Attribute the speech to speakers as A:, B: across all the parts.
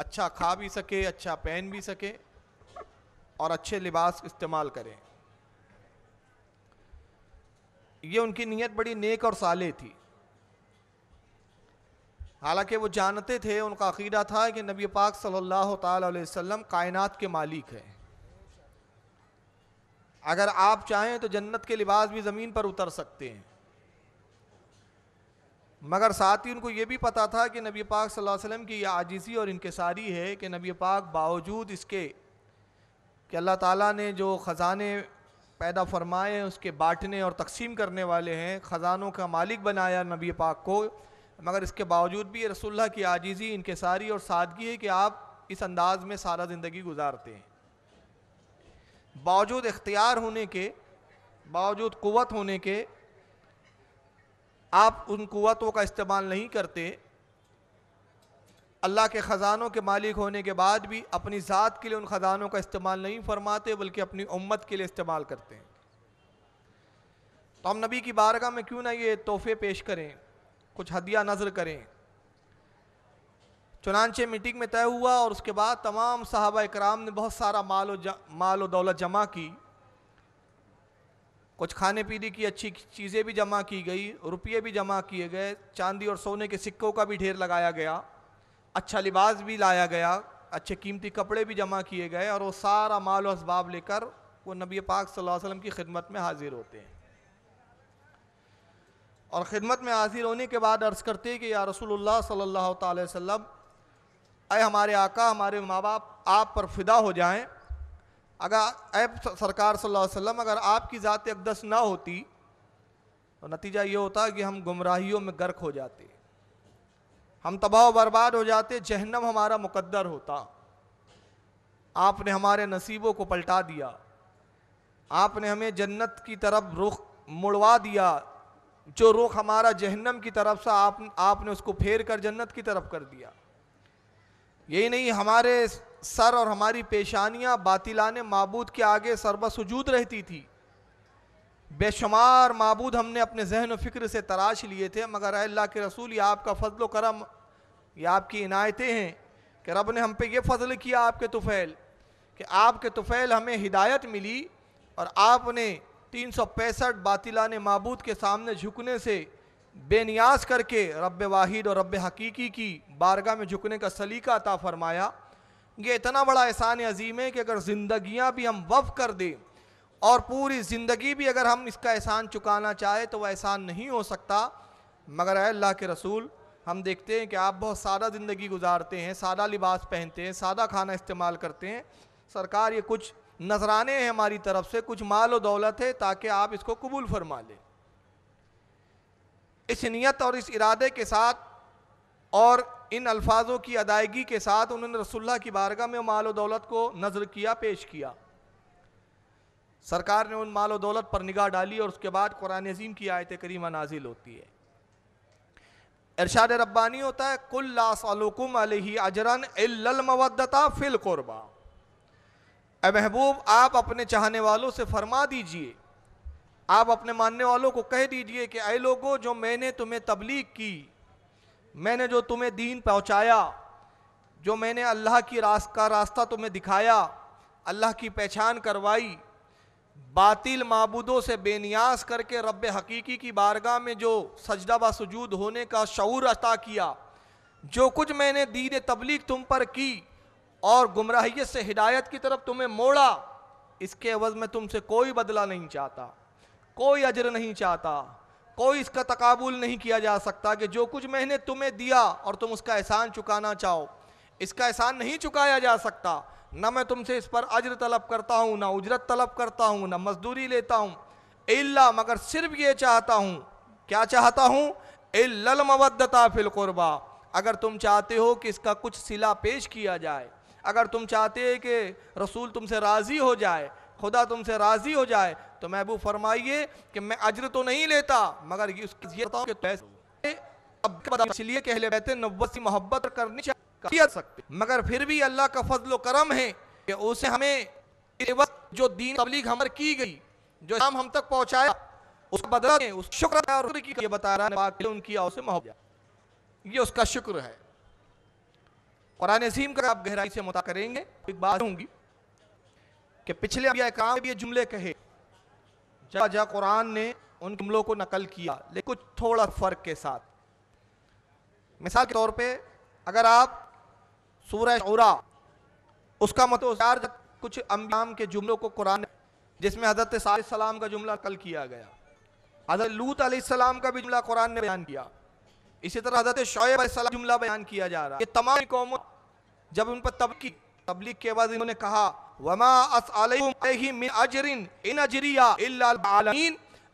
A: अच्छा खा भी सके अच्छा पहन भी सके और अच्छे लिबास इस्तेमाल करें ये उनकी नीयत बड़ी नेक और साले थी हालांकि वो जानते थे उनका अकीदा था कि नबी पाक सल्लल्लाहु अलैहि वसल्लम कायनात के मालिक हैं अगर आप चाहें तो जन्नत के लिबास भी ज़मीन पर उतर सकते हैं मगर साथ ही उनको ये भी पता था कि नबी पाक सल्लल्लाहु अलैहि वसल्लम की यह आजिज़ी और इनकसारी है कि नबी पाक बावजूद इसके कि अल्लाह ताला ने जो ख़ज़ाने पैदा फरमाए हैं उसके बांटने और तकसीम करने वाले हैं ख़ज़ानों का मालिक बनाया नबी पाक को मगर इसके बावजूद भी रसुल्ला की आजीज़ी इनकसारी और सादगी है कि आप इस अंदाज़ में सारा ज़िंदगी गुजारते हैं बावजूद इख्तियार होने के बावजूद क़वत होने के आप उन कुतों का इस्तेमाल नहीं करते अल्लाह के ख़ज़ानों के मालिक होने के बाद भी अपनी ज़ात के लिए उन ख़ज़ानों का इस्तेमाल नहीं फरमाते बल्कि अपनी उम्मत के लिए इस्तेमाल करते हैं तो हम नबी की बारगाह में क्यों ना ये तोहफे पेश करें कुछ हदिया नज़र करें चुनानचे मीटिंग में तय हुआ और उसके बाद तमाम साहबा कराम ने बहुत सारा माल माल दौलत जमा की कुछ खाने पीने की अच्छी चीज़ें भी जमा की गई रुपये भी जमा किए गए चांदी और सोने के सिक्कों का भी ढेर लगाया गया अच्छा लिबास भी लाया गया अच्छे कीमती कपड़े भी जमा किए गए और वो सारा माल और इसबाब लेकर वो नबी पाक सल्लल्लाहु अलैहि वसल्लम की खिदमत में हाजिर होते हैं और ख़िदमत में हाजिर होने के बाद अर्ज़ करते हैं कि या रसूलुल्लाह सल्लल्लाहु अलैहि वसल्लम अय हमारे आका हमारे माँ बाप आप पर फिदा हो जाएं अगर ऐप सरकार सल्लल्लाहु अलैहि वसल्लम अगर आपकी ज़ात अकदस ना होती तो नतीजा ये होता कि हम गुमराहियों में गर्क हो जाते हम तबाह बर्बाद हो जाते जहन्नम हमारा मुकद्दर होता आपने हमारे नसीबों को पलटा दिया आपने हमें जन्नत की तरफ रुख मुड़वा दिया जो रुख हमारा जहन्नम की तरफ सा आप आपने उसको फेर कर जन्नत की तरफ कर दिया यही नहीं हमारे सर और हमारी पेशानियां बातिलान मबूद के आगे सरबसजूद रहती थी बेशुमार मबूद हमने अपने जहन फ़िक्र से तराश लिए थे मगर अल्लाह के रसूल ये आपका फ़जल करम ये आपकी इनायतें हैं कि रब ने हम पे ये फ़जल किया आपके तुफ़ैल कि आपके तुफ़ैल हमें हिदायत मिली और आपने तीन सौ पैंसठ बातिलान मबूद के सामने झुकने से बेनियाज करके रब वाहिद और रब हकीकी की बारगाह में झुकने का सलीका अता फरमाया ये इतना बड़ा एहसान अजीम है कि अगर ज़िंदियाँ भी हम वफ़ कर दें और पूरी ज़िंदगी भी अगर हम इसका एहसान चुकाना चाहें तो वह एहसान नहीं हो सकता मगर अल्लाह के रसूल हम देखते हैं कि आप बहुत सादा ज़िंदगी गुजारते हैं सादा लिबास पहनते हैं सादा खाना इस्तेमाल करते हैं सरकार ये कुछ नजराने हैं हमारी तरफ से कुछ माल और दौलत है ताकि आप इसको कबूल फरमा लें इस नीयत और इस इरादे के साथ और इन अल्फाजों की अदायगी के साथ उन्होंने रसुल्ला की बारगा में माल दौलत को नजर किया पेश किया सरकार ने उन माल दौलत पर निगाह डाली और उसके बाद कुरान अजीम की आयत करीमा नाजिल होती है इरशाद रब्बानी होता है कुल्लाकुम अजरन मवदता फिल कुरबा महबूब आप अपने चाहने वालों से फरमा दीजिए आप अपने मानने वालों को कह दीजिए कि अरे लोगों जो मैंने तुम्हें तबलीग की मैंने जो तुम्हें दीन पहुँचाया जो मैंने अल्लाह की रास् का रास्ता तुम्हें दिखाया अल्लाह की पहचान करवाई बातिल मबूदों से बेनियाज करके रब हकीकी की बारगाह में जो सजदा व सजूद होने का शूर अता किया जो कुछ मैंने दीन तबलीग तुम पर की और गुमराहियत से हिदायत की तरफ तुम्हें मोड़ा इसके अवज़ में तुमसे कोई बदला नहीं चाहता कोई अजर नहीं चाहता कोई इसका तकबुल नहीं किया जा सकता कि जो कुछ मैंने तुम्हें दिया और तुम उसका एहसान चुकाना चाहो इसका एहसान नहीं चुकाया जा सकता ना मैं तुमसे इस पर अजर तलब करता हूँ ना उजरत तलब करता हूँ ना मजदूरी लेता हूँ इल्ला मगर सिर्फ ये चाहता हूँ क्या चाहता हूँ इल्लल मवदता फिलकुरबा अगर तुम चाहते हो कि इसका कुछ सिला पेश किया जाए अगर तुम चाहते हो कि रसूल तुमसे राज़ी हो जाए खुदा तुमसे राज़ी हो जाए तो महबूब फरमाइए कि मैं अजर तो नहीं लेता मगर ये अब इसलिए कहले बहते नवसी मोहब्बत करनी चाहिए सकते मगर फिर भी अल्लाह का फजलो करम है कि उसे हमें जो दीन तबलीग हमर की गई जो इस्लाम हम तक पहुंचाया उस बदला ने उस शुक्र और की ये बता रहा है उनकी आओ से मोहब्बत ये उसका शुक्र है कुरान अजीम का आप गहराई से मुता करेंगे एक बात होंगी कि पिछले अबिया काम ये जुमले कहे जहाँ कुरान ने उन जुमलों को नकल किया लेकिन कुछ थोड़ा फ़र्क के साथ मिसाल के तौर पे अगर आप सूरह उरा उसका मतोसार मतलब तो कुछ अम्बाम के जुमलों को कुरान जिसमें हज़रत सलाम का जुमला कल किया गया हज़रत लूत सलाम का भी जुमला कुरान ने बयान किया इसी तरह हज़रत शुब जुमला बयान किया जा रहा है ये तमाम कौम जब उन पर तबकी तबलीग के बाद इन्होंने कहा वमा अजरिन इन अजरिया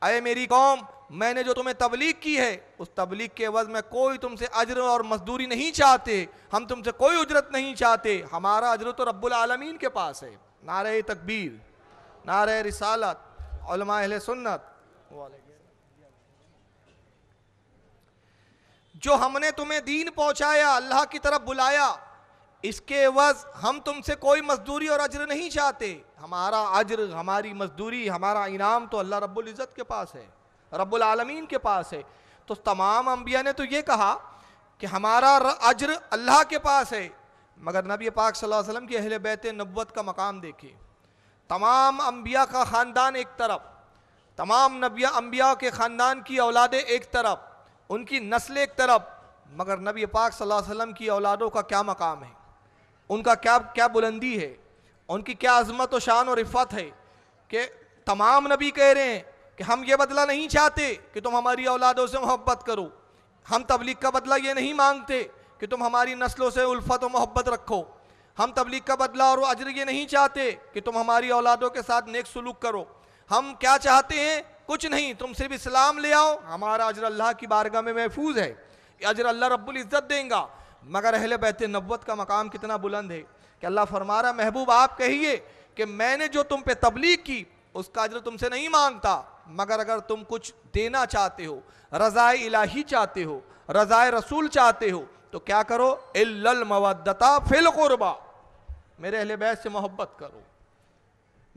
A: अय मेरी कौम मैंने जो तुम्हें तबलीग की है उस तबलीग के वज में कोई तुमसे अजर और मजदूरी नहीं चाहते हम तुमसे कोई उजरत नहीं चाहते हमारा अजर तो रब्बुल आलमीन के पास है नारे तकबीर नारे रिसालत अहले सुन्नत जो हमने तुम्हें दीन पहुंचाया अल्लाह की तरफ बुलाया इसके वज हम तुमसे कोई मजदूरी और अजर नहीं चाहते हमारा अजर हमारी मजदूरी हमारा इनाम तो अल्लाह रब्बुल इज़्ज़त के पास है रब्बुल आलमीन के पास है तो तमाम अम्बिया ने तो ये कहा कि हमारा अजर अल्लाह के पास है मगर नबी पाक सल्लल्लाहु अलैहि वसल्लम की अहल बैत नब्बत का मकाम देखिए तमाम अम्बिया का ख़ानदान एक तरफ तमाम नबिया अम्बिया के ख़ानदान की औलादें एक तरफ उनकी नस्ल एक तरफ मगर नबी पाक सल्लल्लाहु अलैहि वसल्लम की औलादों का क्या मकाम है उनका क्या क्या बुलंदी है उनकी क्या अजमत व शान और इफ़त है कि तमाम नबी कह रहे हैं कि हम ये बदला नहीं चाहते कि तुम हमारी औलादों से मोहब्बत करो हम तबलीग का बदला ये नहीं मांगते कि तुम हमारी नस्लों से उल्फत और मोहब्बत रखो हम तबलीग का बदला और अजर ये नहीं चाहते कि तुम हमारी औलादों के साथ नेक सलूक करो हम क्या चाहते हैं कुछ नहीं तुम सिर्फ इस्लाम ले आओ हमारा अजर अल्लाह की बारगाह में महफूज है अजर अल्लाह रब्बुल इज़्ज़त देंगा मगर अहल बहत नब्बत का मकाम कितना बुलंद है कि अल्लाह फरमा रहा महबूब आप कहिए कि मैंने जो तुम पे तबलीग की उसका अजर तुमसे नहीं मांगता मगर अगर तुम कुछ देना चाहते हो रज़ाए इलाही चाहते हो रज़ाए रसूल चाहते हो तो क्या करो इल्लल फिल कुरबा मेरे अहल बहत से मोहब्बत करो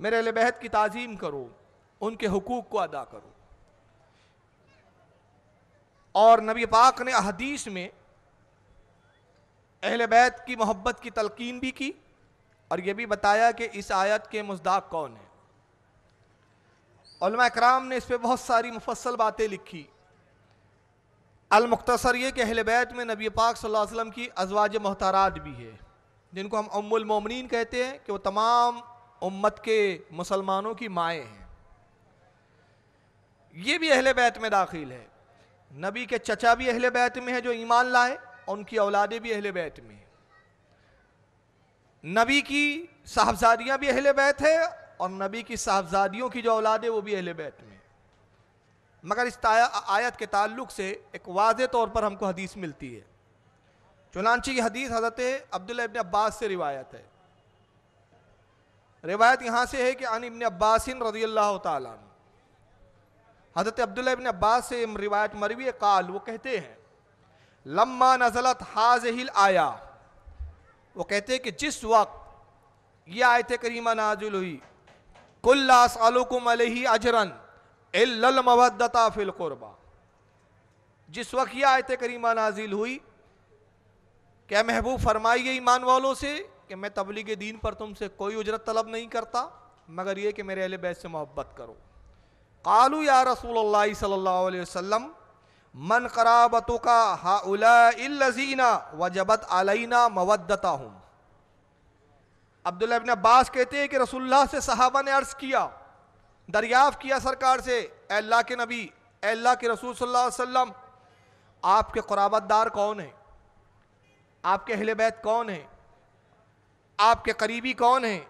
A: मेरे अहल बहत की ताज़ीम करो उनके हकूक़ को अदा करो और नबी पाक ने अदीस में अहल बैत की मोहब्बत की तलकिन भी की और यह भी बताया कि इस आयत के मजदाक कौन है कराम ने इस पर बहुत सारी मुफसल बातें लिखी अलमुख्तसर ये कि अहल बैत में नबी पाक सल्लल्लाहु अलैहि वसल्लम की अजवाज महतारात भी है जिनको हम अम्मुल मोमिन कहते हैं कि वो तमाम उम्मत के मुसलमानों की माएँ हैं ये भी अहल बैत में दाखिल है नबी के चचा भी अहल बैत में है जो ईमान लाए और उनकी औलादें भी अहल बैत में नबी की साहबजादियाँ भी अहले बैत है और नबी की साहबजादियों की जो औलादें वो भी अहल बैत में मगर इस आयत के ताल्लुक से एक वाज तौर पर हमको हदीस मिलती है चुनानची की हदीस हजरत अब्दुल्ला इबन अब्बास से रिवायत है रिवायत यहाँ से है कि अन इबन अब्बास रजी अल्लाह तजरत अब्दुल्ला इबन अब्बास से रिवायत मरवी काल वो कहते हैं लम्मा नजलत हाज हिल आया वो कहते हैं कि जिस वक्त ये आयत करीमा नाजुल हुई कुल्लासलकुम अलही अजरन मवदता फिल कुरबा जिस वक्त यह आयत करीमा नाजिल हुई क्या महबूब फरमाइए ईमान वालों से कि मैं तबलीग दीन पर तुमसे कोई उजरत तलब नहीं करता मगर यह कि मेरे अहल बैत से मोहब्बत करो कालू या रसूल सल्ला वसम मन कराबतु का हाउलाजीना वजबत अलैना मवदता हूँ अब्दुल्ला अब्बास कहते हैं कि रसुल्ला से सहाबा ने अर्ज़ किया दरियाफ़ किया सरकार से अल्लाह के नबी अल्लाह के रसूल सल्लल्लाहु अलैहि वसल्लम आपके क़राबतदार कौन है आपके अहले बैत कौन है आपके करीबी कौन है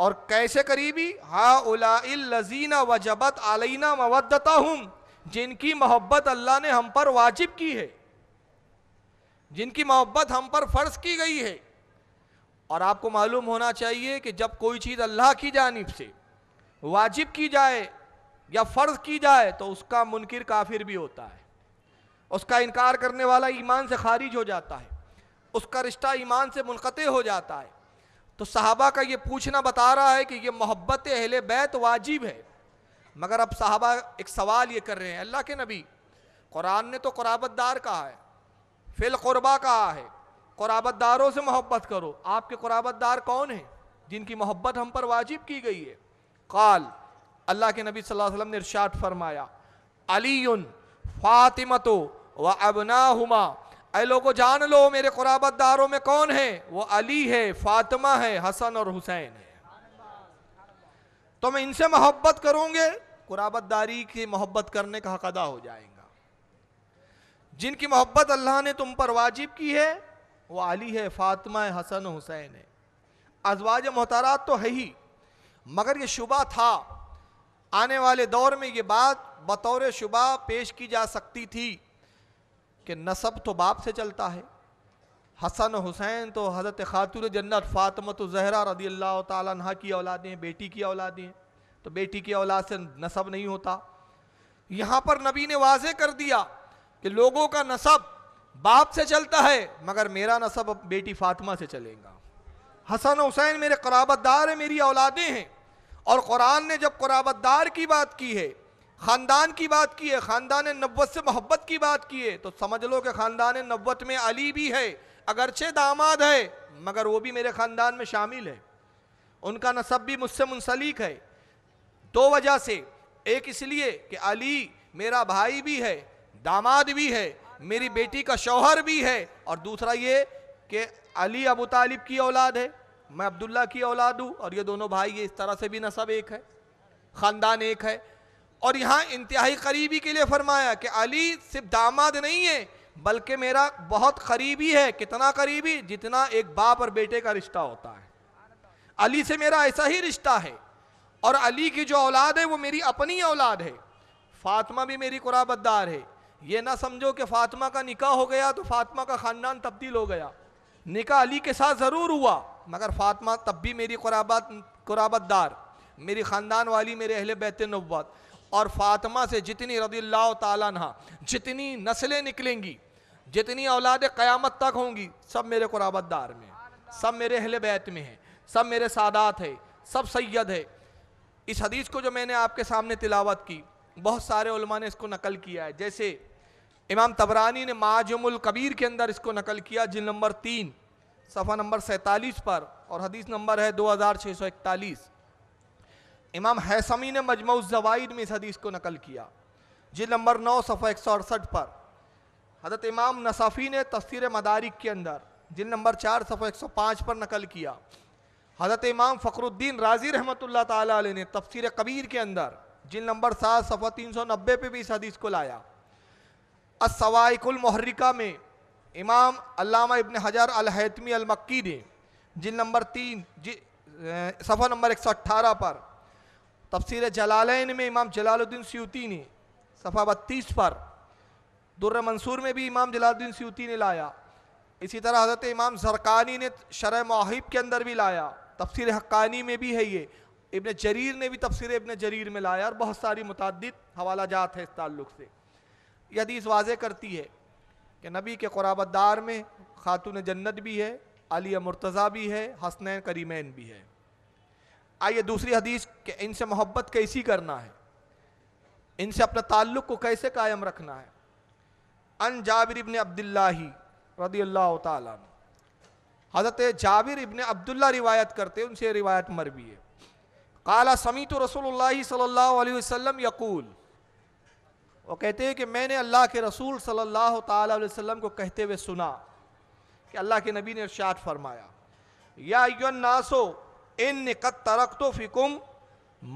A: और कैसे करीबी हाउलाजीना व वजबत अलैना मवदता हूँ जिनकी मोहब्बत अल्लाह ने हम पर वाजिब की है जिनकी मोहब्बत हम पर फ़र्ज की गई है और आपको मालूम होना चाहिए कि जब कोई चीज़ अल्लाह की जानब से वाजिब की जाए या फ़र्ज की जाए तो उसका मुनकर काफिर भी होता है उसका इनकार करने वाला ईमान से खारिज हो जाता है उसका रिश्ता ईमान से मुनक़ हो जाता है तो साहबा का ये पूछना बता रहा है कि ये मोहब्बत अहल बैत वाजिब है मगर अब साहबा एक सवाल ये कर रहे हैं अल्लाह के नबी कुरान ने तो दार कहा है फिल कुरबा कहा है दारों से मोहब्बत करो आपके दार कौन हैं जिनकी मोहब्बत हम पर वाजिब की गई है काल अल्लाह के नबी सल्लल्लाहु अलैहि वसल्लम ने इरशाद फरमाया अली फातिमतो व अबना हुमा अरे लोगो जान लो मेरे दारों में कौन है वो अली है फातिमा है हसन और हुसैन है तो मैं इनसे मोहब्बत करूँगे कुराबतदारी की मोहब्बत करने का हकदा हो जाएगा जिनकी मोहब्बत अल्लाह ने तुम पर वाजिब की है वो अली है फातिमा है हसन हुसैन है अजवाज मोहतारात तो है ही मगर ये शुबा था आने वाले दौर में ये बात बतौर शुबा पेश की जा सकती थी कि नसब तो बाप से चलता है हसन हुसैन तो हज़रत खातुल जन्नत फ़ातमत तो जहरा रदी अल्लाह तह की औलादें बेटी की औलादें तो बेटी की औलाद से नसब नहीं होता यहाँ पर नबी ने वाजे कर दिया कि लोगों का नसब बाप से चलता है मगर मेरा नसब अब बेटी फातिमा से चलेगा हसन हुसैन मेरे कराबतदार हैं मेरी औलादें हैं और कुरान ने जब कराबतदार की बात की है ख़ानदान की बात की है ख़ानदान नब्बत से मोहब्बत की बात की है तो समझ लो कि ख़ानदान नब्बत में अली भी है अगरचे दामाद है मगर वो भी मेरे ख़ानदान में शामिल है उनका नसब भी मुझसे मुंसलिक है दो वजह से एक इसलिए कि अली मेरा भाई भी है दामाद भी है मेरी बेटी का शौहर भी है और दूसरा ये कि अली अबू तालिब की औलाद है मैं अब्दुल्ला की औलाद हूँ और ये दोनों भाई ये इस तरह से भी नसब एक है ख़ानदान एक है और यहाँ इंतहाई करीबी के लिए फरमाया कि अली सिर्फ दामाद नहीं है बल्कि मेरा बहुत करीबी है कितना करीबी जितना एक बाप और बेटे का रिश्ता होता है अली से मेरा ऐसा ही रिश्ता है और अली की जो औलाद है वो मेरी अपनी औलाद है फातिमा भी मेरी कुराबदार है ये ना समझो कि फातिमा का निकाह हो गया तो फातिमा का ख़ानदान तब्दील हो गया निकाह अली के साथ ज़रूर हुआ मगर फातिमा तब भी मेरी कुराबत कुराबतदार मेरी ख़ानदान वाली मेरे अहल बैत नब्बत और फातिमा से जितनी रदी तला जितनी नस्लें निकलेंगी जितनी औलाद क़यामत तक होंगी सब मेरे कुराबतदार में सब मेरे अहल बैत में हैं सब मेरे सादात है सब सैयद है इस हदीस को जो मैंने आपके सामने तिलावत की बहुत सारे उलमा ने इसको नकल किया है जैसे इमाम तबरानी ने माजमुल कबीर के अंदर इसको नकल किया जिल नंबर तीन सफ़ा नंबर सैंतालीस पर और हदीस नंबर है दो हज़ार छः सौ इकतालीस इमाम हैसमी ने मजमू जवाइद में इस हदीस को नकल किया जिल नंबर नौ सफ़ा एक सौ अड़सठ पर हजरत इमाम नसाफ़ी ने तस्वीर मदारिक के अंदर जिल नंबर चार सफ़ा एक सौ पाँच पर नकल किया हज़रत इमाम फ़खरुद्दीन राजी रहमत ने तफसर कबीर के अंदर जिल नंबर सात सफ़ा तीन सौ नब्बे पर भी इस हदीस को लाया असवाइकुलमहरिका में इमाम अलामा इबन हज़ार अलहतमी अलमक्की ने जिल नंबर तीन जि सफ़ा नंबर एक सौ अट्ठारह पर तफसर जलालैन में इमाम जलालुद्दीन स्यूती ने सफ़ा बत्तीस पर दुर्र मंसूर में भी इमाम जलालुद्दीन स्यूती ने लाया इसी तरह हज़रत इमाम जरकानी ने शरह माहिब के अंदर भी लाया तफसर हक्कानी में भी है ये इबन जरीर ने भी तफसर इबन जरीर में लाया और बहुत सारी मुतद हवाला जात है इस ताल्लुक़ से यह हदीस वाज करती है कि नबी के दार में ख़ातून जन्नत भी है अली मुर्तज़ा भी है हसनैन करीमैन भी है आइए दूसरी हदीस कि इनसे मोहब्बत कैसी करना है इनसे अपने ताल्लुक़ को कैसे कायम रखना है अन जाबिर इबन अब्दुल्ला रदी अल्लाह तन हज़रत जाविर इबन अब्दुल्ला रिवायत करते उनसे रिवायत मर भी है काला समी तो रसूल सल्ला यकूल वो कहते हैं कि मैंने अल्लाह के रसूल सल्लल्लाहु अलैहि वसल्लम को कहते हुए सुना कि अल्लाह के नबी ने इरशाद फरमाया या नासो इन कत तरक तो फ़िकुम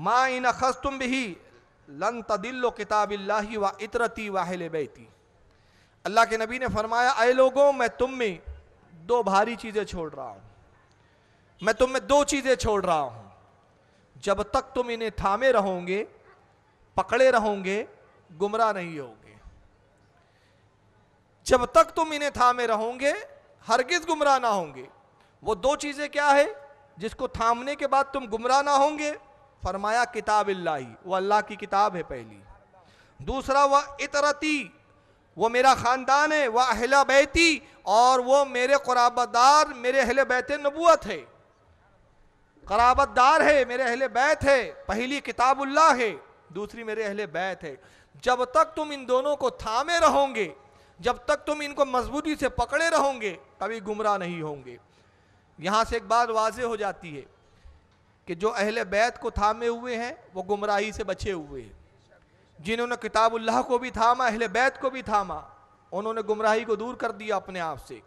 A: मा इन खस तुम भी लन तदिल्लो किताब व इतरती वाहले बैती अल्लाह के नबी ने फरमाया अय लोगों मैं तुम में दो भारी चीजें छोड़ रहा हूं मैं तुम्हें दो चीजें छोड़ रहा हूं जब तक तुम इन्हें थामे रहोगे पकड़े रहोगे गुमराह नहीं होगे जब तक तुम इन्हें थामे रहोगे हरगिज गुमराह ना होंगे वो दो चीजें क्या है जिसको थामने के बाद तुम गुमराह ना होंगे फरमाया किताब अल्लाह वो अल्लाह की किताब है पहली दूसरा वह इतरती वो मेरा ख़ानदान है वह अहला बैती और वो मेरे कराबतदार मेरे अहल बैत नबूत है कराबतदार है मेरे अहल बैत है पहली किताबुल्ला है दूसरी मेरे अहल बैत है जब तक तुम इन दोनों को थामे रहोगे जब तक तुम इनको मजबूती से पकड़े रहोगे कभी गुमराह नहीं होंगे यहाँ से एक बात वाज हो जाती है कि जो अहल बैत को थामे हुए हैं वो गुमराही से बचे हुए हैं जिन्होंने किताबुल्लाह को भी थामा अहल बैत को भी थामा उन्होंने गुमराही को दूर कर दिया अपने आप से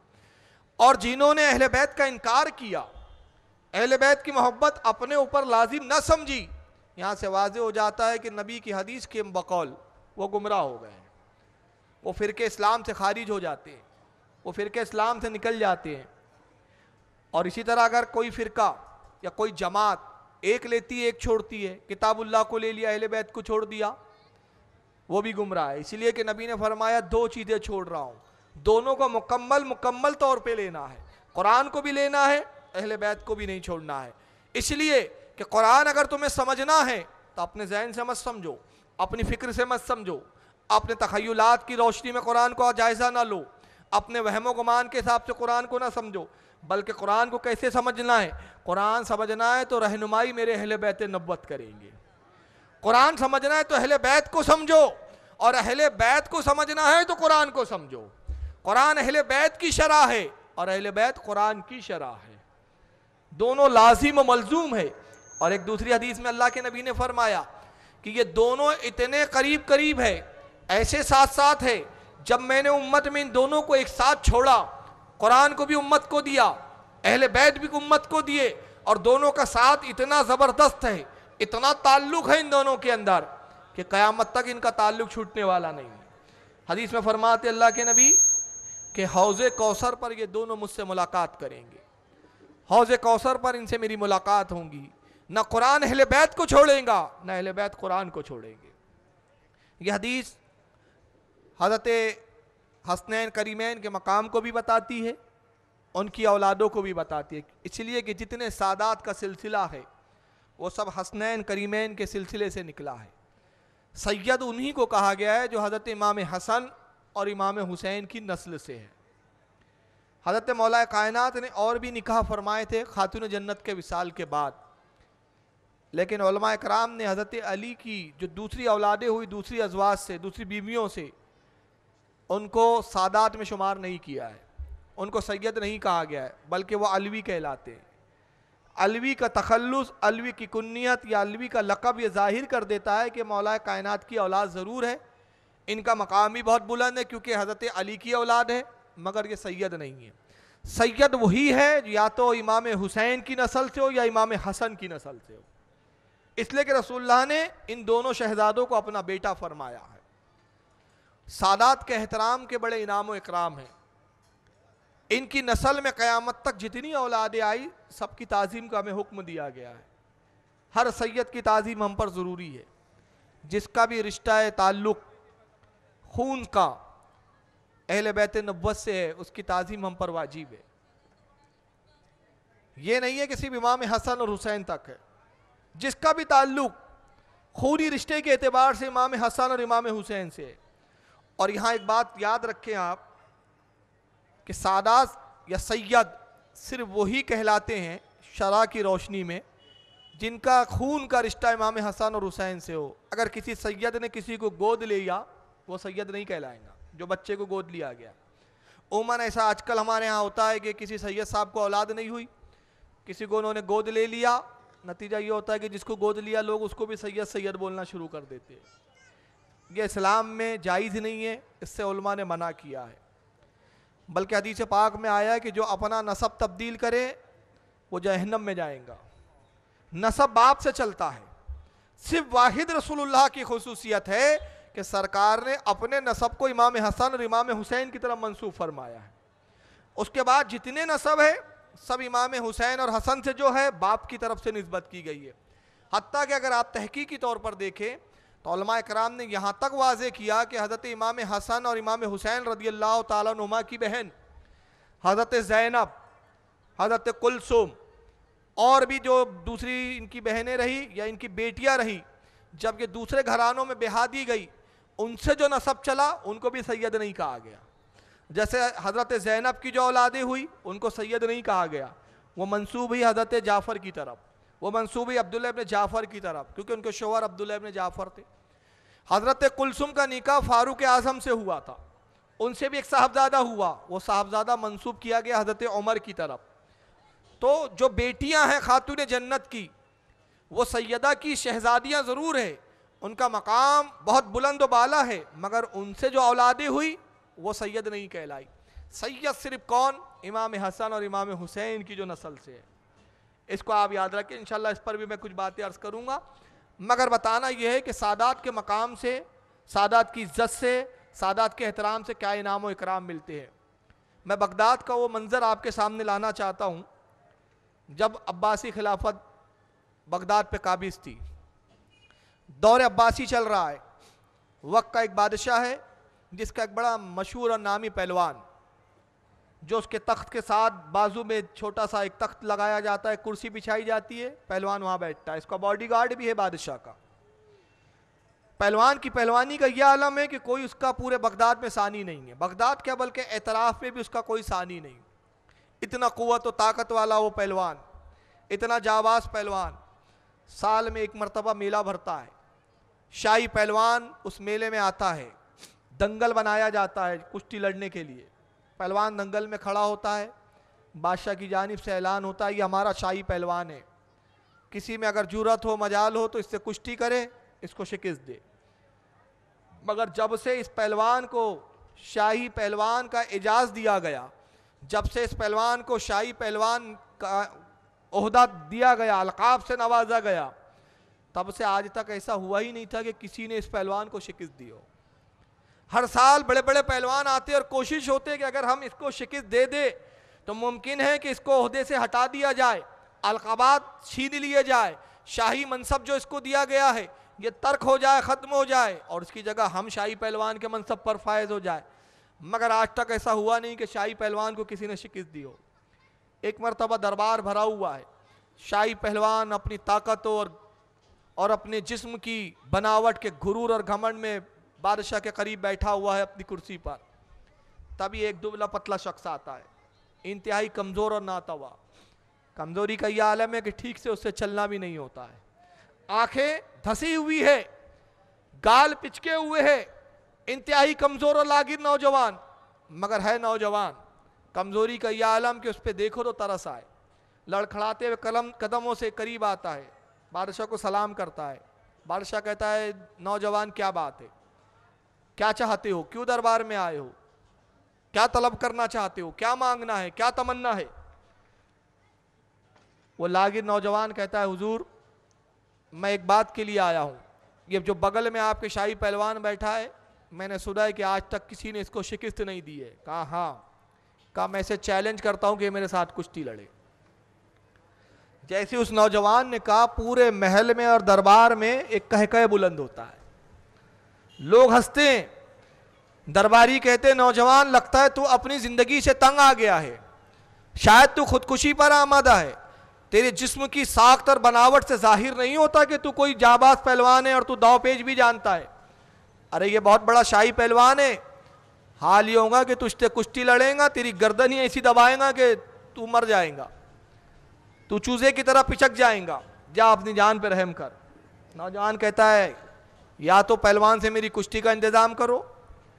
A: और जिन्होंने अहल बैत का इनकार किया अहल बैत की मोहब्बत अपने ऊपर लाजिम न समझी यहाँ से वाज हो जाता है कि नबी की हदीस के बकौल वो गुमराह हो गए हैं वो फ़िरके इस्लाम से खारिज हो जाते हैं वो के इस्लाम से निकल जाते हैं और इसी तरह अगर कोई फ़िरका या कोई जमात एक लेती है एक छोड़ती है किताबुल्लाह को ले लिया अहले बैत को छोड़ दिया वो भी गुमराह है इसलिए कि नबी ने फरमाया दो चीज़ें छोड़ रहा हूँ दोनों को मुकम्मल मुकम्मल तौर पर लेना है कुरान को भी लेना है अहल बैत को भी नहीं छोड़ना है इसलिए कि कुरान अगर तुम्हें समझना है तो अपने जहन से मत समझो अपनी फ़िक्र से मत समझो अपने तखयलात की रोशनी में कुरान को जायज़ा ना लो अपने वहमो गुमान के हिसाब से कुरान को ना समझो बल्कि कुरान को कैसे समझना है कुरान समझना है तो रहनुमाई मेरे अहल बैत नब्बत करेंगे कुरान समझना है तो अहले बैत को समझो और अहले बैत को समझना है तो कुरान को समझो कुरान अहले बैत की शरह है और अहले बैत कुरान की शरह है दोनों लाजिम मलजूम है और एक दूसरी हदीस में अल्लाह के नबी ने फरमाया कि ये दोनों इतने करीब करीब है ऐसे साथ साथ है जब मैंने उम्मत में इन दोनों को एक साथ छोड़ा कुरान को भी उम्मत को दिया अहल बैत भी उम्मत को दिए और दोनों का साथ इतना ज़बरदस्त है इतना ताल्लुक है इन दोनों के अंदर कि क़यामत तक इनका ताल्लुक छूटने वाला नहीं हदीस में फरमाते अल्लाह के नबी कि हौज़ कौसर पर ये दोनों मुझसे मुलाकात करेंगे हौज़ कौसर पर इनसे मेरी मुलाकात होंगी ना कुरान अहल बैत को छोड़ेगा ना अहल बैत कुरान को छोड़ेंगे यह हदीस हजरत हसनैन करीमैन के मकाम को भी बताती है उनकी औलादों को भी बताती है इसलिए कि जितने सादात का सिलसिला है वो सब हसनैन करीमैन के सिलसिले से निकला है सैयद उन्हीं को कहा गया है जो हज़रत इमाम हसन और इमाम हुसैन की नस्ल से है हज़रत मौला कायनात ने और भी निकाह फरमाए थे खातून जन्नत के विसाल के बाद लेकिन कराम ने हज़रत अली की जो दूसरी औलादें हुई दूसरी अजवाज से दूसरी बीवियों से उनको सादात में शुमार नहीं किया है उनको सैयद नहीं कहा गया है बल्कि वह अलवी कहलाते हैं अलवी का तखलस अलवी की कुन्नीत या अलवी का लकब ये ज़ाहिर कर देता है कि मौला कायन की औलाद ज़रूर है इनका मकाम भी बहुत बुलंद है क्योंकि हज़रत अली की औलाद है मगर ये सैयद नहीं है सैयद वही है या तो इमाम हुसैन की नस्ल से हो या इमाम हसन की नस्ल से हो इसलिए कि रसुल्ला ने इन दोनों शहजादों को अपना बेटा फरमाया है सादात के एहतराम के बड़े इनाम इकराम हैं इनकी नस्ल में क़यामत तक जितनी औलादें आई सबकी तज़ीम का हमें हुक्म दिया गया है हर सैयद की तज़ीम हम पर ज़रूरी है जिसका भी रिश्ता है ताल्लुक़ खून का अहल बैत नब्बत से है उसकी तज़ीम हम पर वाजिब है ये नहीं है किसी इमाम हसन और हुसैन तक है जिसका भी ताल्लुक़ खूनी रिश्ते के अतबार से इमाम हसन और इमाम हुसैन से है और यहाँ एक बात याद रखें आप कि सादात या सैयद सिर्फ वही कहलाते हैं शरा की रोशनी में जिनका खून का रिश्ता इमाम हसन और हुसैन से हो अगर किसी सैयद ने किसी को गोद लिया वो सैयद नहीं कहलाएगा जो बच्चे को गोद लिया गया उमन ऐसा आजकल हमारे यहाँ होता है कि किसी सैयद साहब को औलाद नहीं हुई किसी को उन्होंने गोद ले लिया नतीजा ये होता है कि जिसको गोद लिया लोग उसको भी सैयद सैयद बोलना शुरू कर देते हैं ये इस्लाम में जायज़ नहीं है इससे ने मना किया है बल्कि हदीस पाक में आया है कि जो अपना नसब तब्दील करे वो जहन्नम में जाएगा नसब बाप से चलता है सिर्फ वाहिद रसूलुल्लाह की खसूसियत है कि सरकार ने अपने नसब को इमाम हसन और इमाम हुसैन की तरफ मंसूब फरमाया है उसके बाद जितने नसब है सब इमाम हुसैन और हसन से जो है बाप की तरफ से नस्बत की गई है हती कि अगर आप तहकीकी तौर पर देखें तो कराम ने यहाँ तक वाजे किया कि हज़रत इमाम हसन और इमाम हुसैन रदी अल्लाह तुमा की बहन हज़रत ज़ैनब हज़रत कुलसुम और भी जो दूसरी इनकी बहनें रही या इनकी बेटियाँ रही ये दूसरे घरानों में बेहा दी गई उनसे जो नसब चला उनको भी सैयद नहीं कहा गया जैसे हज़रत ज़ैनब की जो औलादे हुई उनको सैयद नहीं कहा गया वो मंसूब ही हज़रत जाफ़र की तरफ वो मंसूबी अब्दुल्ला इबन जाफ़र की तरफ क्योंकि उनके शोहर अब्दुल्ला इबन जाफ़र थे हज़रत कुलसुम का निका फ़ारूक आज़म से हुआ था उनसे भी एक साहबजादा हुआ वो साहबजादा मंसूब किया गया हज़रत उमर की तरफ तो जो बेटियां हैं खातून जन्नत की वो सैदा की शहजादियाँ ज़रूर हैं उनका मकाम बहुत बुलंद बाला है मगर उनसे जो औलादें हुई वो सैद नहीं कहलाई सैद सिर्फ कौन इमाम हसन और इमाम हुसैन की जो नस्ल से है इसको आप याद रखें इन इस पर भी मैं कुछ बातें अर्ज़ करूँगा मगर बताना यह है कि सादात के मकाम से सादात की इज्जत से सादात के एहतराम से क्या इनाम और इकराम मिलते हैं मैं बगदाद का वो मंज़र आपके सामने लाना चाहता हूँ जब अब्बासी खिलाफत बगदाद पे काबिज थी दौर अब्बासी चल रहा है वक्त का एक बादशाह है जिसका एक बड़ा मशहूर और नामी पहलवान जो उसके तख्त के साथ बाजू में छोटा सा एक तख्त लगाया जाता है कुर्सी बिछाई जाती है पहलवान वहाँ बैठता है इसका बॉडीगार्ड भी है बादशाह का पहलवान की पहलवानी का यह आलम है कि कोई उसका पूरे बगदाद में सानी नहीं है बगदाद क्या बल्कि एतराफ़ में भी उसका कोई सानी नहीं इतना क़वत व ताकत वाला वो पहलवान इतना जाबाज पहलवान साल में एक मरतबा मेला भरता है शाही पहलवान उस मेले में आता है दंगल बनाया जाता है कुश्ती लड़ने के लिए पहलवान दंगल में खड़ा होता है बादशाह की जानब से ऐलान होता है ये हमारा शाही पहलवान है किसी में अगर जरूरत हो मजाल हो तो इससे कुश्ती करे इसको शिकस्त दे मगर जब से इस पहलवान को शाही पहलवान का एजाज़ दिया गया जब से इस पहलवान को शाही पहलवान का अहदा दिया गया अलकाब से नवाजा गया तब से आज तक ऐसा हुआ ही नहीं था कि किसी ने इस पहलवान को शिकस्त दी हो हर साल बड़े बड़े पहलवान आते और कोशिश होते कि अगर हम इसको शिकस्त दे दें तो मुमकिन है कि इसको अहदे से हटा दिया जाए अलकाबात छीन लिए जाए शाही मनसब जो इसको दिया गया है ये तर्क हो जाए ख़त्म हो जाए और उसकी जगह हम शाही पहलवान के मनसब पर फायज हो जाए मगर आज तक ऐसा हुआ नहीं कि शाही पहलवान को किसी ने शिकस्त दी हो एक मरतबा दरबार भरा हुआ है शाही पहलवान अपनी ताकत और और अपने जिस्म की बनावट के गुरूर और घमंड में बादशाह के करीब बैठा हुआ है अपनी कुर्सी पर तभी एक दुबला पतला शख्स आता है इंतहाई कमज़ोर और नातवा कमज़ोरी का यह आलम है कि ठीक से उससे चलना भी नहीं होता है आंखें धसी हुई है गाल पिचके हुए है इंतहाई कमज़ोर और लागिर नौजवान मगर है नौजवान कमज़ोरी का यह आलम कि उस पर देखो तो तरस आए लड़खड़ाते हुए कलम कदमों से करीब आता है बादशाह को सलाम करता है बादशाह कहता है नौजवान क्या बात है क्या चाहते हो क्यों दरबार में आए हो क्या तलब करना चाहते हो क्या मांगना है क्या तमन्ना है वो लागिर नौजवान कहता है हुजूर मैं एक बात के लिए आया हूं ये जो बगल में आपके शाही पहलवान बैठा है मैंने सुना है कि आज तक किसी ने इसको शिकस्त नहीं दी है कहा हाँ कहा मैं इसे चैलेंज करता हूं कि मेरे साथ कुश्ती लड़े जैसे उस नौजवान ने कहा पूरे महल में और दरबार में एक कहकह बुलंद होता है लोग हंसते दरबारी कहते नौजवान लगता है तू अपनी ज़िंदगी से तंग आ गया है शायद तू खुदकुशी पर आमादा है तेरे जिस्म की साख्त और बनावट से जाहिर नहीं होता कि तू कोई जाबाज पहलवान है और तू दाव पेज भी जानता है अरे ये बहुत बड़ा शाही पहलवान है हाल ये होगा कि तुझसे कुश्ती लड़ेगा तेरी गर्दन ही ऐसी दबाएगा कि तू मर जाएगा तू चूजे की तरह पिचक जाएगा जा अपनी जान पर रहम कर नौजवान कहता है या तो पहलवान से मेरी कुश्ती का इंतज़ाम करो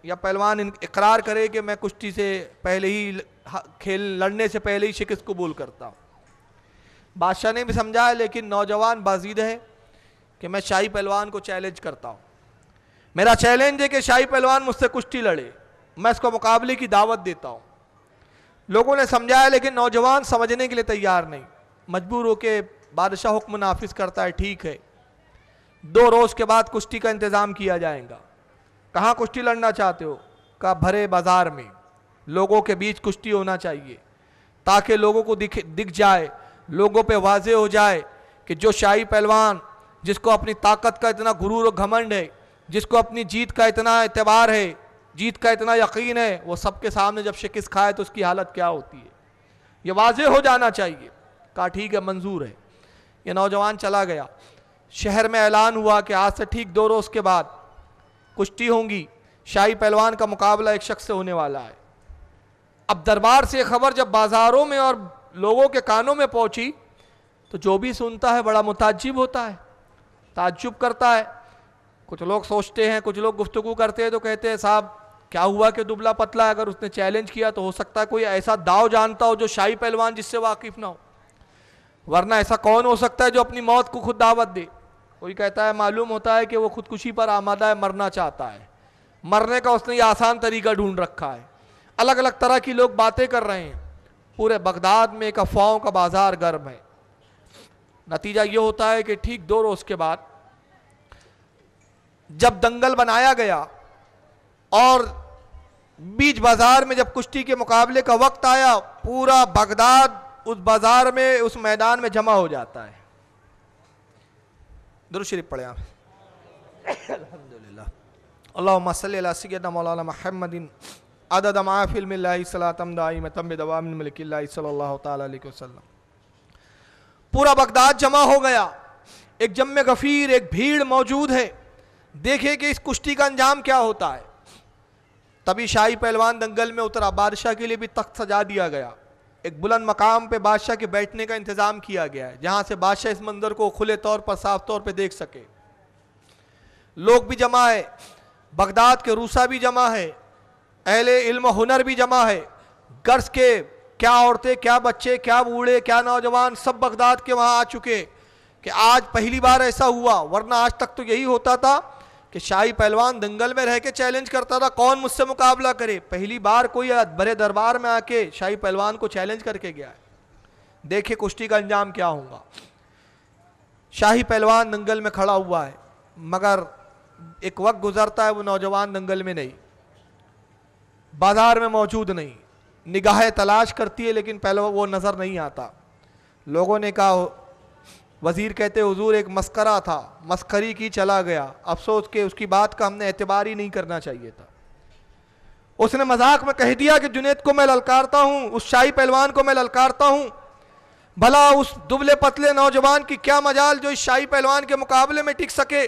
A: या पहलवान इकरार करे कि मैं कुश्ती से पहले ही खेल लड़ने से पहले ही शिकस्त कबूल करता हूँ बादशाह ने भी समझाया लेकिन नौजवान बाजीद है कि मैं शाही पहलवान को चैलेंज करता हूँ मेरा चैलेंज है कि शाही पहलवान मुझसे कुश्ती लड़े मैं इसको मुकाबले की दावत देता हूँ लोगों ने समझाया लेकिन नौजवान समझने के लिए तैयार नहीं मजबूर होकर बादशाह हुक्म नाफिज करता है ठीक है दो रोज के बाद कुश्ती का इंतजाम किया जाएगा कहाँ कुश्ती लड़ना चाहते हो का भरे बाजार में लोगों के बीच कुश्ती होना चाहिए ताकि लोगों को दिख दिख जाए लोगों पे वाजे हो जाए कि जो शाही पहलवान जिसको अपनी ताकत का इतना गुरूर और घमंड है जिसको अपनी जीत का इतना एतबार है जीत का इतना यकीन है वो सबके सामने जब शिकस्त खाए तो उसकी हालत क्या होती है ये वाजे हो जाना चाहिए कहा ठीक है मंजूर है ये नौजवान चला गया शहर में ऐलान हुआ कि आज से ठीक दो रोज़ के बाद कुश्ती होंगी शाही पहलवान का मुकाबला एक शख्स से होने वाला है अब दरबार से खबर जब बाज़ारों में और लोगों के कानों में पहुंची तो जो भी सुनता है बड़ा मुताजिब होता है ताज्जुब करता है कुछ लोग सोचते हैं कुछ लोग गुफ्तु करते हैं तो कहते हैं साहब क्या हुआ कि दुबला पतला अगर उसने चैलेंज किया तो हो सकता है कोई ऐसा दाव जानता हो जो शाही पहलवान जिससे वाकिफ़ ना हो वरना ऐसा कौन हो सकता है जो अपनी मौत को खुद दावत दे कोई कहता है मालूम होता है कि वो खुदकुशी पर आमादा है मरना चाहता है मरने का उसने ये आसान तरीका ढूंढ रखा है अलग अलग तरह की लोग बातें कर रहे हैं पूरे बगदाद में एक अफवाहों का बाजार गर्म है नतीजा ये होता है कि ठीक दो रोज के बाद जब दंगल बनाया गया और बीच बाजार में जब कुश्ती के मुकाबले का वक्त आया पूरा बगदाद उस बाजार में उस मैदान में जमा हो जाता है दुरुशरीफ पढ़े आप पूरा बगदाद जमा हो गया एक जम गफ़ीर एक भीड़ मौजूद है देखे कि इस कुश्ती का अंजाम क्या होता है तभी शाही पहलवान दंगल में उतरा बादशाह के लिए भी तख्त सजा दिया गया एक बुलंद मकाम पे बादशाह के बैठने का इंतज़ाम किया गया है जहां से बादशाह इस मंदिर को खुले तौर पर साफ तौर पर देख सके लोग भी जमा है बगदाद के रूसा भी जमा है अहले इल्म हुनर भी जमा है गर्स के क्या औरतें क्या बच्चे क्या बूढ़े क्या नौजवान सब बगदाद के वहाँ आ चुके कि आज पहली बार ऐसा हुआ वरना आज तक तो यही होता था कि शाही पहलवान दंगल में रह के चैलेंज करता था कौन मुझसे मुकाबला करे पहली बार कोई बड़े दरबार में आके शाही पहलवान को चैलेंज करके गया है देखे कुश्ती का अंजाम क्या होगा शाही पहलवान दंगल में खड़ा हुआ है मगर एक वक्त गुजरता है वो नौजवान दंगल में नहीं बाजार में मौजूद नहीं निगाहें तलाश करती है लेकिन पहले वो नज़र नहीं आता लोगों ने कहा वज़ीर कहते हुजूर एक मस्करा था मस्करी की चला गया अफसोस के उसकी बात का हमने एतबार ही नहीं करना चाहिए था उसने मजाक में कह दिया कि जुनेद को मैं ललकारता हूँ उस शाही पहलवान को मैं ललकारता हूँ भला उस दुबले पतले नौजवान की क्या मजाल जो इस शाही पहलवान के मुकाबले में टिक सके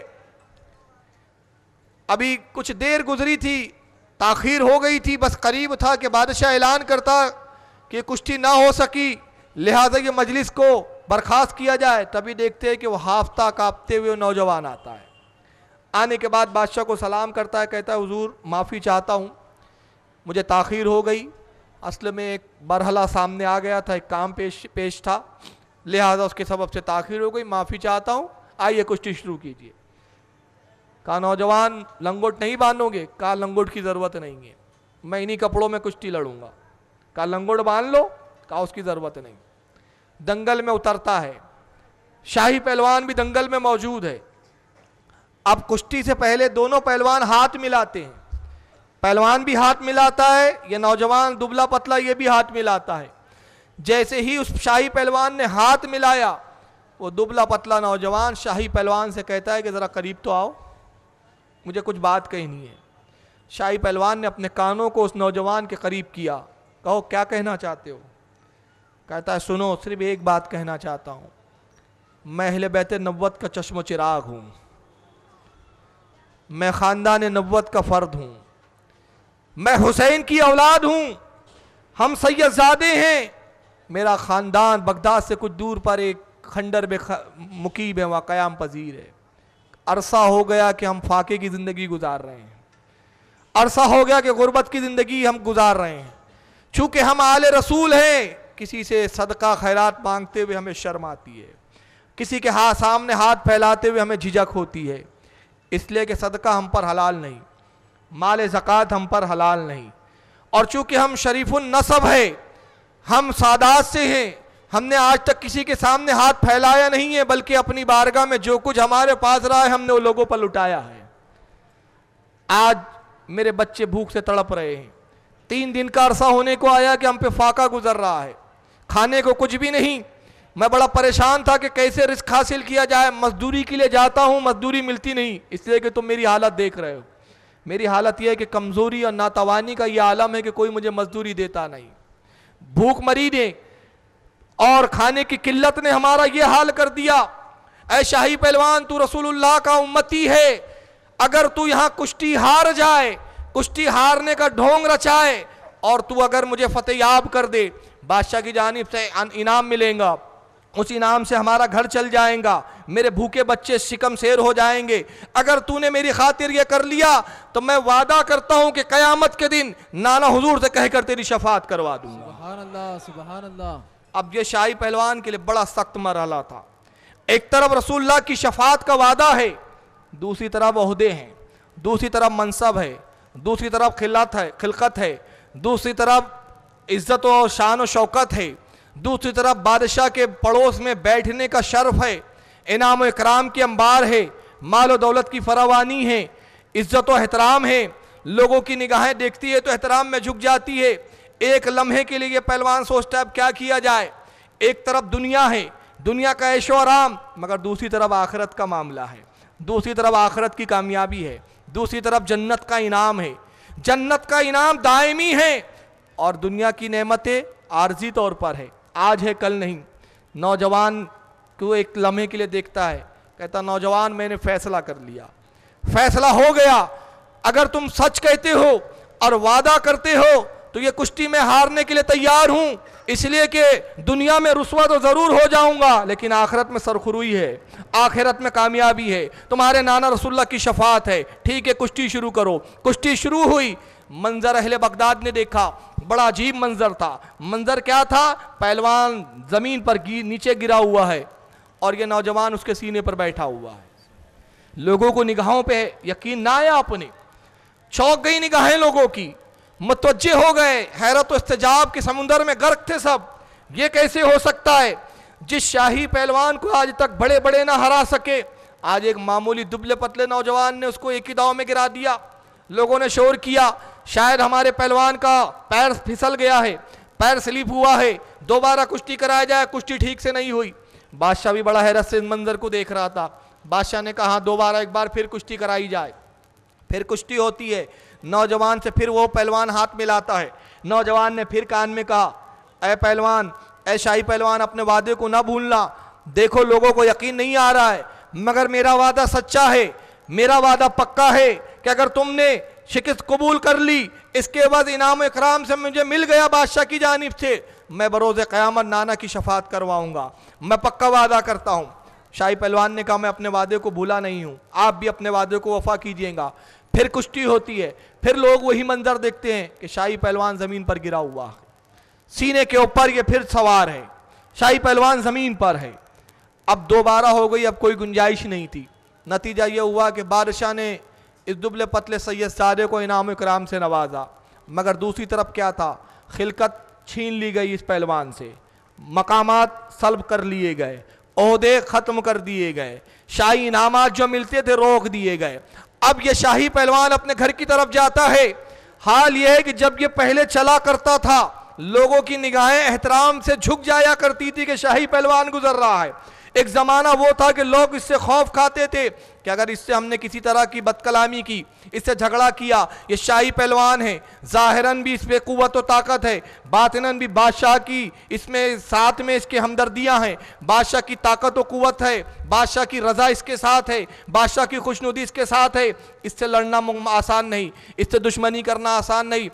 A: अभी कुछ देर गुजरी थी ताखिर हो गई थी बस करीब था कि बादशाह ऐलान करता कि कुश्ती ना हो सकी लिहाजा ये मजलिस को बर्खास्त किया जाए तभी देखते हैं कि वो हाफ्ता कांपते हुए नौजवान आता है आने के बाद बादशाह को सलाम करता है कहता है हजूर माफ़ी चाहता हूँ मुझे ताखीर हो गई असल में एक बरहला सामने आ गया था एक काम पेश पेश था लिहाजा उसके सबब से ताखिर हो गई माफ़ी चाहता हूँ आइए कुश्ती शुरू कीजिए कहा नौजवान लंगोट नहीं बांधोगे कहा लंगोट की ज़रूरत नहीं है मैं इन्हीं कपड़ों में कुश्ती लड़ूंगा कहा लंगोट बांध लो कहा उसकी ज़रूरत नहीं दंगल में उतरता है शाही पहलवान भी दंगल में मौजूद है अब कुश्ती से पहले दोनों पहलवान हाथ मिलाते हैं पहलवान भी हाथ मिलाता है ये नौजवान दुबला पतला ये भी हाथ मिलाता है जैसे ही उस शाही पहलवान ने हाथ मिलाया वो दुबला पतला नौजवान शाही पहलवान से कहता है कि ज़रा करीब तो आओ मुझे कुछ बात कहनी है शाही पहलवान ने अपने कानों को उस नौजवान के करीब किया कहो क्या कहना चाहते हो कहता है सुनो सिर्फ एक बात कहना चाहता हूँ मैं अहले बैत नब्बत का चश्म चिराग हूँ मैं ख़ानदान नब्बत का फ़र्द हूँ मैं हुसैन की औलाद हूँ हम सैदजादे हैं मेरा ख़ानदान बगदाद से कुछ दूर पर एक खंडर में मुकीब है वहाँ क़याम पजीर है अरसा हो गया कि हम फाके की ज़िंदगी गुजार रहे हैं अरसा हो गया कि गुर्बत की ज़िंदगी हम गुजार रहे हैं चूँकि हम आल रसूल हैं किसी से सदका खैरात मांगते हुए हमें शर्म आती है किसी के हाथ सामने हाथ फैलाते हुए हमें झिझक होती है इसलिए कि सदका हम पर हलाल नहीं माल ज़क़़त हम पर हलाल नहीं और चूँकि हम शरीफुल नसब है हम सादात से हैं हमने आज तक किसी के सामने हाथ फैलाया नहीं है बल्कि अपनी बारगाह में जो कुछ हमारे पास रहा है हमने वो लोगों पर लुटाया है आज मेरे बच्चे भूख से तड़प रहे हैं तीन दिन का अरसा होने को आया कि हम पे फाका गुजर रहा है खाने को कुछ भी नहीं मैं बड़ा परेशान था कि कैसे रिस्क हासिल किया जाए मजदूरी के लिए जाता हूँ मजदूरी मिलती नहीं इसलिए कि तुम मेरी हालत देख रहे हो मेरी हालत यह है कि कमज़ोरी और नातवानी का यह आलम है कि कोई मुझे मजदूरी देता नहीं भूख मरी ने और खाने की किल्लत ने हमारा ये हाल कर दिया ऐ शाही पहलवान तू रसूलुल्लाह का उम्मती है अगर तू यहाँ कुश्ती हार जाए कुश्ती हारने का ढोंग रचाए और तू अगर मुझे याब कर दे बादशाह की जानब से इनाम मिलेगा उस इनाम से हमारा घर चल जाएगा मेरे भूखे बच्चे शिकम शेर हो जाएंगे अगर तूने मेरी खातिर ये कर लिया तो मैं वादा करता हूँ कि क़यामत के दिन नाना हजूर से कहकर तेरी शफात करवा दूंगा अब यह शाही पहलवान के लिए बड़ा सख्त मरहला था एक तरफ रसुल्ला की शफात का वादा है दूसरी तरफ अहदे हैं दूसरी तरफ मनसब है दूसरी तरफ खिलत है खिलकत है दूसरी तरफ इज्जत और शान और शौकत है दूसरी तरफ बादशाह के पड़ोस में बैठने का शर्फ है इनाम इकराम की अंबार है माल और दौलत की फरावानी है इज्जत और एहतराम है लोगों की निगाहें देखती है तो एहतराम में झुक जाती है एक लम्हे के लिए पहलवान सोचता है अब क्या किया जाए एक तरफ दुनिया है दुनिया का ऐशो आराम मगर दूसरी तरफ आखरत का मामला है दूसरी तरफ आखरत की कामयाबी है दूसरी तरफ जन्नत का इनाम है जन्नत का इनाम दायमी है और दुनिया की नेमतें आर्जी तौर पर है आज है कल नहीं नौजवान को एक लम्हे के लिए देखता है कहता नौजवान मैंने फैसला कर लिया फैसला हो गया अगर तुम सच कहते हो और वादा करते हो तो ये कुश्ती में हारने के लिए तैयार हूँ इसलिए कि दुनिया में रुसवा तो ज़रूर हो जाऊँगा लेकिन आखिरत में सरखुरुई है आखिरत में कामयाबी है तुम्हारे नाना रसुल्ला की शफात है ठीक है कुश्ती शुरू करो कुश्ती शुरू हुई मंजर अहले बगदाद ने देखा बड़ा अजीब मंजर था मंजर क्या था पहलवान ज़मीन पर गी, नीचे गिरा हुआ है और यह नौजवान उसके सीने पर बैठा हुआ है लोगों को निगाहों पे यकीन ना आया अपने चौंक गई निगाहें लोगों की मतवजे हो गए हैरत इस्तेजाब के समुंदर में गर्क थे सब ये कैसे हो सकता है जिस शाही पहलवान को आज तक बड़े बड़े ना हरा सके आज एक मामूली दुबले पतले नौजवान ने उसको एक ही दाव में गिरा दिया लोगों ने शोर किया शायद हमारे पहलवान का पैर फिसल गया है पैर स्लिप हुआ है दोबारा कुश्ती कराया जाए कुश्ती ठीक से नहीं हुई बादशाह भी बड़ा हैरत से मंजर को देख रहा था बादशाह ने कहा दोबारा एक बार फिर कुश्ती कराई जाए फिर कुश्ती होती है नौजवान से फिर वो पहलवान हाथ मिलाता है नौजवान ने फिर कान में कहा ए पहलवान ए शाही पहलवान अपने वादे को ना भूलना देखो लोगों को यकीन नहीं आ रहा है मगर मेरा वादा सच्चा है मेरा वादा पक्का है कि अगर तुमने शिकस्त कबूल कर ली इसके बाद इनाम इकराम से मुझे मिल गया बादशाह की जानब से मैं बरोज़ क़्यामत नाना की शफात करवाऊँगा मैं पक्का वादा करता हूँ शाही पहलवान ने कहा मैं अपने वादे को भूला नहीं हूँ आप भी अपने वादे को वफा कीजिएगा फिर कुश्ती होती है फिर लोग वही मंजर देखते हैं कि शाही पहलवान ज़मीन पर गिरा हुआ है सीने के ऊपर ये फिर सवार है शाही पहलवान ज़मीन पर है अब दोबारा हो गई अब कोई गुंजाइश नहीं थी नतीजा ये हुआ कि बादशाह ने इस दुबले पतले सैयद सारे को इनाम कराम से नवाजा मगर दूसरी तरफ क्या था खिलकत छीन ली गई इस पहलवान से मकामात सलब कर लिए गए अहदे ख़त्म कर दिए गए शाही इनाम जो मिलते थे रोक दिए गए अब यह शाही पहलवान अपने घर की तरफ जाता है हाल यह है कि जब ये पहले चला करता था लोगों की निगाहें एहतराम से झुक जाया करती थी कि शाही पहलवान गुजर रहा है एक ज़माना वो था कि लोग इससे खौफ खाते थे कि अगर इससे हमने किसी तरह की बदकलामी की इससे झगड़ा किया ये शाही पहलवान है ज़ाहरन भी इसमें क़वत व ताकत है बातिनन भी बादशाह की इसमें साथ में इसके हमदर्दियाँ हैं बादशाह की ताकत व क़वत है बादशाह की रज़ा इसके साथ है बादशाह की खुशनुदी इसके साथ है इससे लड़ना आसान नहीं इससे दुश्मनी करना आसान नहीं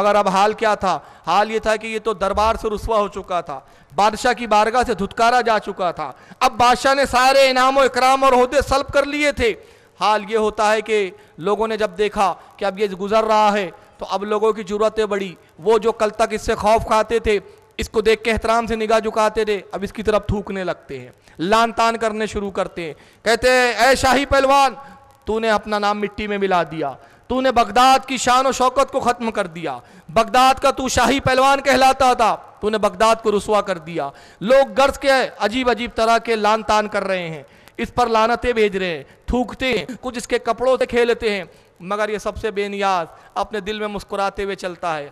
A: मगर अब हाल क्या था हाल ये था कि ये तो दरबार से रसवा हो चुका था बादशाह की बारगाह से धुतकारा जा चुका था अब बादशाह ने सारे इनाम इकराम और अहदे सल्ब कर लिए थे हाल ये होता है कि लोगों ने जब देखा कि अब ये गुजर रहा है तो अब लोगों की ज़रूरतें बढ़ी वो जो कल तक इससे खौफ खाते थे इसको देख के एहतराम से निगाह झुकाते थे अब इसकी तरफ थूकने लगते हैं लान तान करने शुरू करते हैं कहते हैं ऐ शाही पहलवान तूने अपना नाम मिट्टी में मिला दिया तूने बगदाद की शान और शौकत को ख़त्म कर दिया बगदाद का तू शाही पहलवान कहलाता था तूने बगदाद को रसुआ कर दिया लोग गर्ज के अजीब अजीब तरह के लान तान कर रहे हैं इस पर लानते भेज रहे हैं थूकते हैं कुछ इसके कपड़ों से खेलते हैं मगर ये सबसे बेनियाज अपने दिल में मुस्कुराते हुए चलता है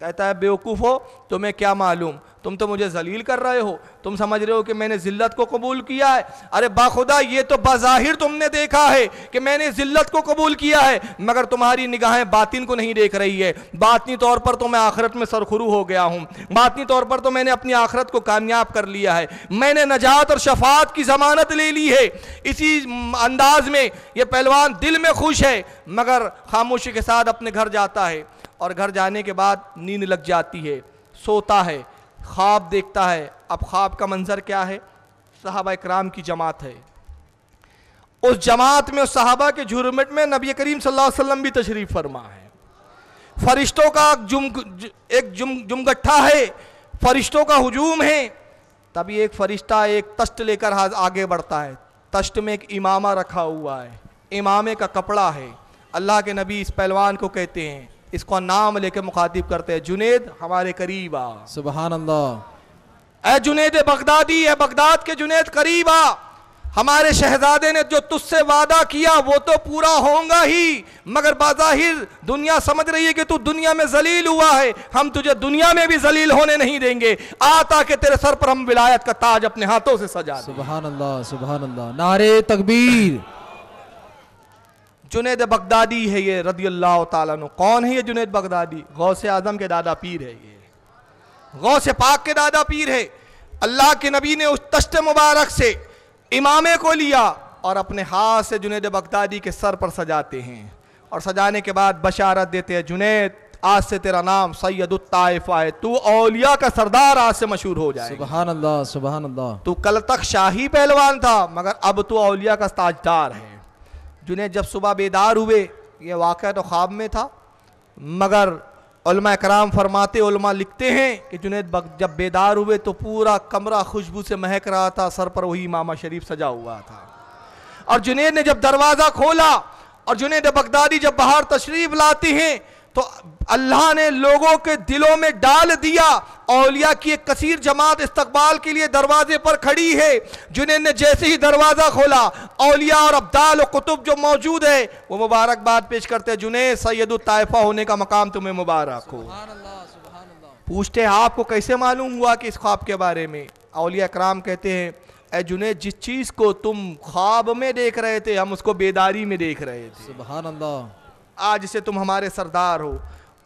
A: कहता है बेवकूफ़ हो तुम्हें क्या मालूम तुम तो मुझे जलील कर रहे हो तुम समझ रहे हो कि मैंने ज़िल्लत को कबूल किया है अरे बाखुदा ये तो बाहिर तुमने देखा है कि मैंने ज़िल्लत को कबूल किया है मगर तुम्हारी निगाहें बातिन को नहीं देख रही है बातनी तौर पर तो मैं आखरत में सरखरू हो गया हूँ बातनी तौर पर तो मैंने अपनी आखरत को कामयाब कर लिया है मैंने नजात और शफात की ज़मानत ले ली है इसी अंदाज में यह पहलवान दिल में खुश है मगर खामोशी के साथ अपने घर जाता है और घर जाने के बाद नींद लग जाती है सोता है ख्वाब देखता है अब ख्वाब का मंजर क्या है साहबा इक्राम की जमात है उस जमात में उस साहबा के झुरमट में नबी करीम सल्लल्लाहु अलैहि वसल्लम भी तशरीफ फरमा है फरिश्तों का जुम एक जुम जुमगट्ठा है फरिश्तों का हजूम है तभी एक फरिश्ता एक तश्त लेकर आगे बढ़ता है तश्त में एक इमामा रखा हुआ है इमामे का कपड़ा है अल्लाह के नबी इस पहलवान को कहते हैं इसको नाम लेके मुखातिब करते हैं जुनेद हमारे करीब आ सुबह ए जुनेद बगदादी ए बगदाद के जुनेद करीब आ हमारे शहजादे ने जो तुझसे वादा किया वो तो पूरा होगा ही मगर बाजाहिर दुनिया समझ रही है कि तू दुनिया में जलील हुआ है हम तुझे दुनिया में भी जलील होने नहीं देंगे आता के तेरे सर पर हम विलायत का ताज अपने हाथों से सजा सुबह अल्लाह सुबह अल्लाह नारे तकबीर जुनेद बगदादी है ये रदी अल्लाह तु कौन है ये जुनेद बगदादी गौ से आजम के दादा पीर है ये गौ से पाक के दादा पीर है अल्लाह के नबी ने उस तश्त मुबारक से इमामे को लिया और अपने हाथ से जुनेद बगदादी के सर पर सजाते हैं और सजाने के बाद बशारत देते हैं जुनेद आज से तेरा नाम सैदुत्ताइफ है तू औलिया का सरदार आज से मशहूर हो जाए सुबह सुबह तू कल तक शाही पहलवान था मगर अब तू औलिया का ताजदार है जिन्हें जब सुबह बेदार हुए ये वाक़ तो ख्वाब में था मगर कराम फरमाते लिखते हैं कि जुनेद जब बेदार हुए तो पूरा कमरा खुशबू से महक रहा था सर पर वही मामा शरीफ सजा हुआ था और जुनेद ने जब दरवाज़ा खोला और जुनेद बगदादी जब बाहर तशरीफ लाती हैं तो अल्लाह ने लोगों के दिलों में डाल दिया औलिया की एक कसीर जमात इस्तकबाल के लिए दरवाजे पर खड़ी है जिन्हें ने जैसे ही दरवाज़ा खोला औलिया और अब्दाल और कुतुब जो मौजूद है वो मुबारकबाद पेश करते हैं जुने सैयद ताइफा होने का मकाम तुम्हें मुबारक हो पूछते हैं आपको कैसे मालूम हुआ कि इस ख्वाब के बारे में औलिया कराम कहते हैं ए जुने जिस चीज़ को तुम ख्वाब में देख रहे थे हम उसको बेदारी में देख रहे थे सुबह आज से तुम हमारे सरदार हो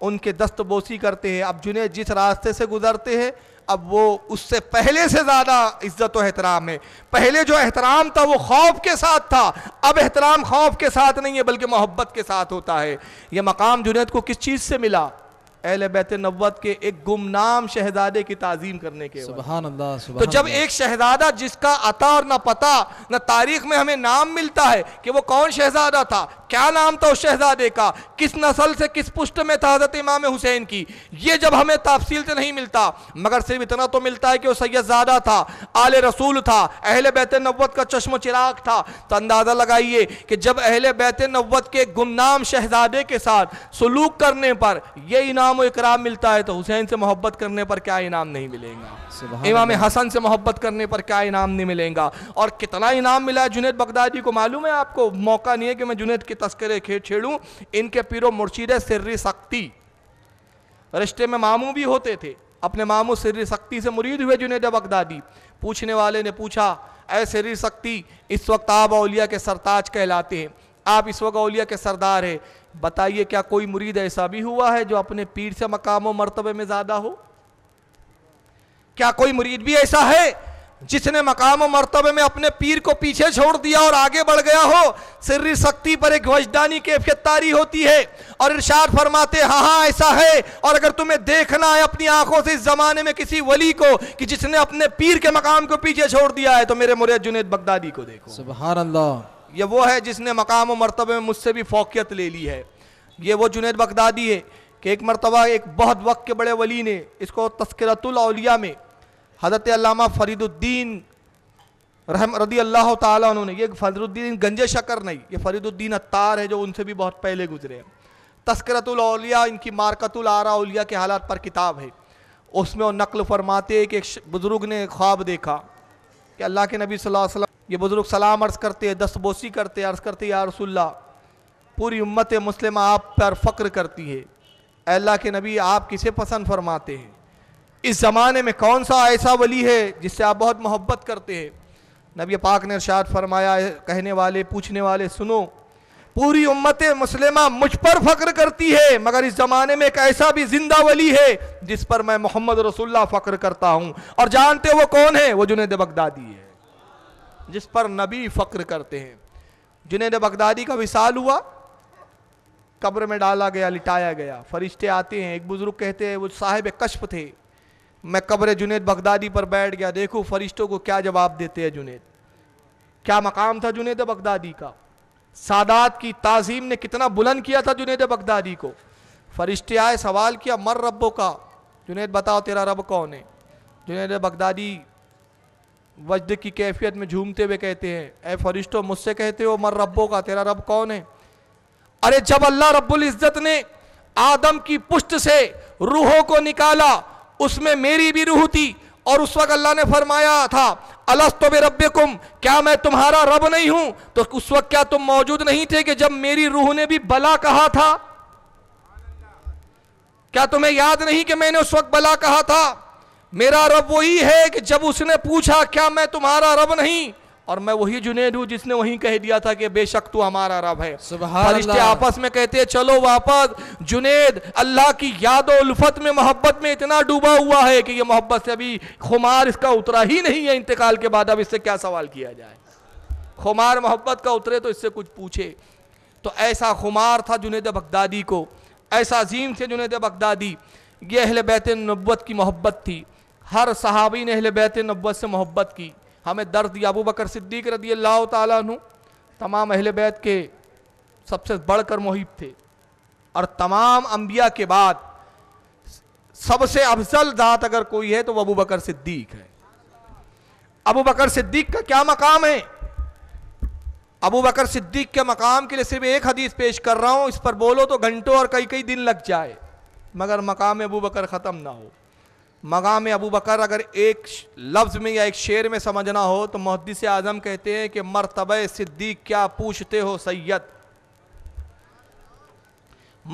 A: उनके दस्तबोसी करते हैं अब जुने जिस रास्ते से गुजरते हैं अब वो उससे पहले से ज़्यादा इज्जत और एहतराम है पहले जो एहतराम था वो खौफ के साथ था अब एहतराम खौफ के साथ नहीं है बल्कि मोहब्बत के साथ होता है यह मकाम जुनेद को किस चीज़ से मिला अहल बैत नब्बत के एक गुमनाम शहजादे की ताजीम करने के सुबहान अल्लाह तो जब एक शहजादा जिसका अता और ना पता ना तारीख में हमें नाम मिलता है कि वो कौन शहजादा था क्या नाम था उस शहजादे का किस नस्ल से किस पुष्ट में था हजरत इमाम हुसैन की ये जब हमें तफसील से नहीं मिलता मगर सिर्फ इतना तो मिलता है कि वो सैदजादा था आल रसूल था अहल बैत नवत का चश्म चिराग था तो अंदाज़ा लगाइए कि जब अहल बैत नवत के गुमनाम शहजादे के साथ सलूक करने पर यह इनाम इकराम मिलता है तो हुसैन से मोहब्बत करने पर क्या इनाम नहीं मिलेगा इमाम हसन से मोहब्बत करने पर क्या इनाम नहीं मिलेगा और कितना इनाम मिला है जुनेद बगदादी को मालूम है आपको मौका नहीं है कि मैं जुनेद तस्करे खे छेड़ूं इनके पीरो मुर्शिद सिर्री सख्ती रिश्ते में मामू भी होते थे अपने मामू सिर्री सख्ती से मुरीद हुए जुनेद बगदादी पूछने वाले ने पूछा ऐ सिर्री सख्ती इस वक्त आप अलिया के सरताज कहलाते हैं आप इस वक्त अलिया के सरदार हैं बताइए क्या कोई मुरीद ऐसा भी हुआ है जो अपने पीर से मकाम व मरतबे में ज़्यादा हो क्या कोई मुरीद भी ऐसा है जिसने मकाम मरतबे में अपने पीर को पीछे छोड़ दिया और आगे बढ़ गया हो सिर्री शक्ति पर एक वजदानी कैफियत तारी होती है और इरशाद फरमाते हाँ हाँ ऐसा है और अगर तुम्हें देखना है अपनी आंखों से इस ज़माने में किसी वली को कि जिसने अपने पीर के मकाम को पीछे छोड़ दिया है तो मेरे मुरे जुनेद बगदादी को देखो सुबह ये वो है जिसने मकाम मरतबे में मुझसे भी फोकियत ले ली है ये वो जुनेद बगदादी है कि एक मरतबा एक बहुत वक्त के बड़े वली ने इसको तस्करतुल में हज़रत अलामा फरीदुद्दीन रहम रदी अल्लाह तुमने ये फरीदुद्दीन गंजे शकर नहीं ये फरीदुद्दीन अत्तार है जो उनसे भी बहुत पहले गुजरे हैं तस्करतुलौलिया इनकी मारकतुल आरा के हालात पर किताब है उसमें वो नकल फरमाते कि एक बुज़ुर्ग ने ख्वाब देखा कि अल्लाह के नबी सल्लम ये बुज़ुर्ग सलाम अर्ज़ करते दस बोसी करते अर्ज़ करते या रसुल्ला पूरी उम्मत मुस्लिम आप पर फ़क्र करती है अल्लाह के नबी आप किसे पसंद फरमाते हैं इस ज़माने में कौन सा ऐसा वली है जिससे आप बहुत मोहब्बत करते हैं नबी पाक ने इरशाद फरमाया कहने वाले पूछने वाले सुनो पूरी उम्मत मुसलिमा मुझ पर फ़ख्र करती है मगर इस ज़माने में एक ऐसा भी जिंदा वली है जिस पर मैं मोहम्मद रसुल्ला फ़ख्र करता हूँ और जानते वो कौन है वो जुनेद बगदादी है जिस पर नबी फ़ख्र करते हैं जुनेद बगदादी का विशाल हुआ कब्र में डाला गया लिटाया गया फरिश्ते आते हैं एक बुज़ुर्ग कहते हैं वो साहेब कश्प थे मैं कब्र जुनेद बगदादी पर बैठ गया देखो फरिश्तों को क्या जवाब देते हैं जुनेद क्या मकाम था जुनेद बगदादी का सादात की ताजीम ने कितना बुलंद किया था जुनेद बगदादी को फरिश्ते आए सवाल किया मर रबों का जुनेद बताओ तेरा रब कौन है जुनेद बगदादी वजद की कैफियत में झूमते हुए कहते हैं ए फरिश्तों मुझसे कहते हो मर रबों का तेरा रब कौन है अरे जब अल्लाह रब्बुल इज़्ज़त ने आदम की पुष्ट से रूहों को निकाला उसमें मेरी भी रूह थी और उस वक्त अल्लाह ने फरमाया था बे रब क्या मैं तुम्हारा रब नहीं हूं तो उस वक्त क्या तुम मौजूद नहीं थे कि जब मेरी रूह ने भी बला कहा था क्या तुम्हें याद नहीं कि मैंने उस वक्त बला कहा था मेरा रब वही है कि जब उसने पूछा क्या मैं तुम्हारा रब नहीं और मैं वही जुनेद हूँ जिसने वही कह दिया था कि बेशक तू हमारा रब है फरिश्ते आपस में कहते हैं चलो वापस जुनेद अल्लाह की याद और उल्फत में मोहब्बत में इतना डूबा हुआ है कि ये मोहब्बत से अभी खुमार इसका उतरा ही नहीं है इंतकाल के बाद अब इससे क्या सवाल किया जाए खुमार मोहब्बत का उतरे तो इससे कुछ पूछे तो ऐसा खुमार था जुनेद बगदादी को ऐसा अजीम थे जुनेद बगदादी ये अहल बैत नब्बत की मोहब्बत थी हर सहाबी ने अहल बैत नब्बत से मोहब्बत की हमें दर्द दिया अबू बकर सिद्दीक रदी अल्लाह तु तमाम अहल बैत के सबसे बढ़कर मुहिब थे और तमाम अंबिया के बाद सबसे अफजल दात अगर कोई है तो वह अबू बकर सिद्दीक है अबू बकर सिद्दीक का क्या मकाम है अबू बकर सिद्दीक के मकाम के लिए सिर्फ एक हदीस पेश कर रहा हूं इस पर बोलो तो घंटों और कई कई दिन लग जाए मगर मकाम अबू बकर ख़त्म ना हो मगाम अबू बकर अगर एक लफ्ज़ में या एक शेर में समझना हो तो मुहदस आज़म कहते हैं कि मरतब सिद्दीक क्या पूछते हो सैयद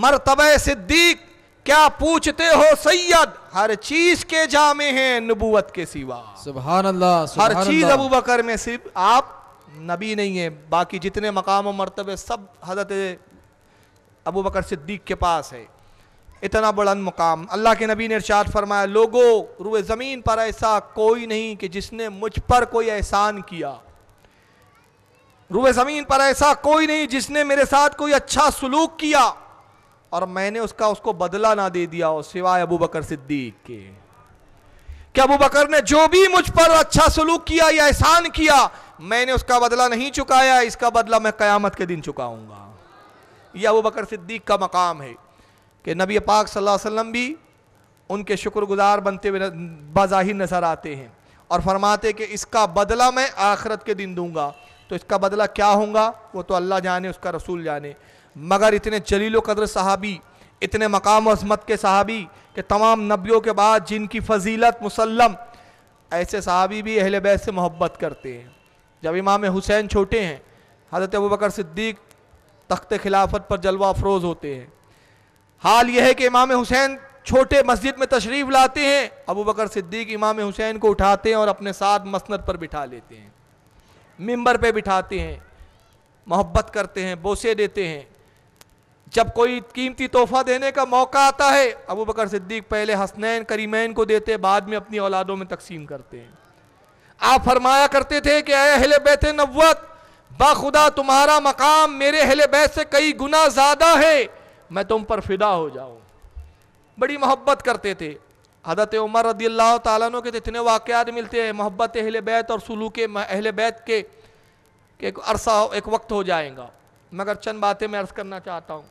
A: मरतब सिद्दीक क्या पूछते हो सैयद हर चीज़ के जामे हैं नबूवत के सिवा सुबहान अल्लाह हर चीज़ अबू बकर में सिर्फ आप नबी नहीं है बाकी जितने मकाम और मरतबे सब हजरत अबू बकर सिद्दीक के पास है इतना बड़ा मुकाम अल्लाह के नबी ने इरशाद फरमाया लोगो रुए ज़मीन पर ऐसा कोई नहीं कि जिसने मुझ पर कोई एहसान किया रुए ज़मीन पर ऐसा कोई नहीं जिसने मेरे साथ कोई अच्छा सलूक किया और मैंने उसका उसको बदला ना दे दिया हो सिवाय अबू बकर सिद्दीक के क्या अबू बकर ने जो भी मुझ पर अच्छा सलूक किया या एहसान किया मैंने उसका बदला नहीं चुकाया इसका बदला मैं कयामत के दिन चुकाऊंगा यह अबू बकर सिद्दीक का मकाम है कि नबी पाक सल्लल्लाहु अलैहि वसल्लम भी उनके शुक्रगुजार बनते हुए बाहिर नज़र आते हैं और फरमाते कि इसका बदला मैं आखरत के दिन दूंगा तो इसका बदला क्या होगा वो तो अल्लाह जाने उसका रसूल जाने मगर इतने जलील कदर सहाबी इतने मकाम अजमत के सहाबी के तमाम नबियों के बाद जिनकी फजीलत मुसलम ऐसे सहाबी भी अहल बैत से मोहब्बत करते हैं जब इमाम हुसैन छोटे हैं हज़रत अबू बकर सिद्दीक तख्त खिलाफत पर जलवा अफरोज़ होते हैं हाल यह है कि इमाम हुसैन छोटे मस्जिद में तशरीफ़ लाते हैं अबू बकर सिद्दीक इमाम हुसैन को उठाते हैं और अपने साथ मसनत पर बिठा लेते हैं मेम्बर पे बिठाते हैं मोहब्बत करते हैं बोसे देते हैं जब कोई कीमती तोहफा देने का मौका आता है अबू बकर सिद्दीक पहले हसनैन करीमैन को देते बाद में अपनी औलादों में तकसीम करते हैं आप फरमाया करते थे कि अहल बैत नवत बाखुदा तुम्हारा मकाम मेरे अहल बैत से कई गुना ज़्यादा है मैं तुम पर फिदा हो जाऊँ बड़ी मोहब्बत करते थे हजरत उमर रदी अल्लाह तु के तो इतने वाक़ात मिलते हैं मोहब्बत अहल बैत और सलूक अहल बैत के, एक अरसा एक वक्त हो जाएगा मगर चंद बातें मैं अर्ज़ करना चाहता हूँ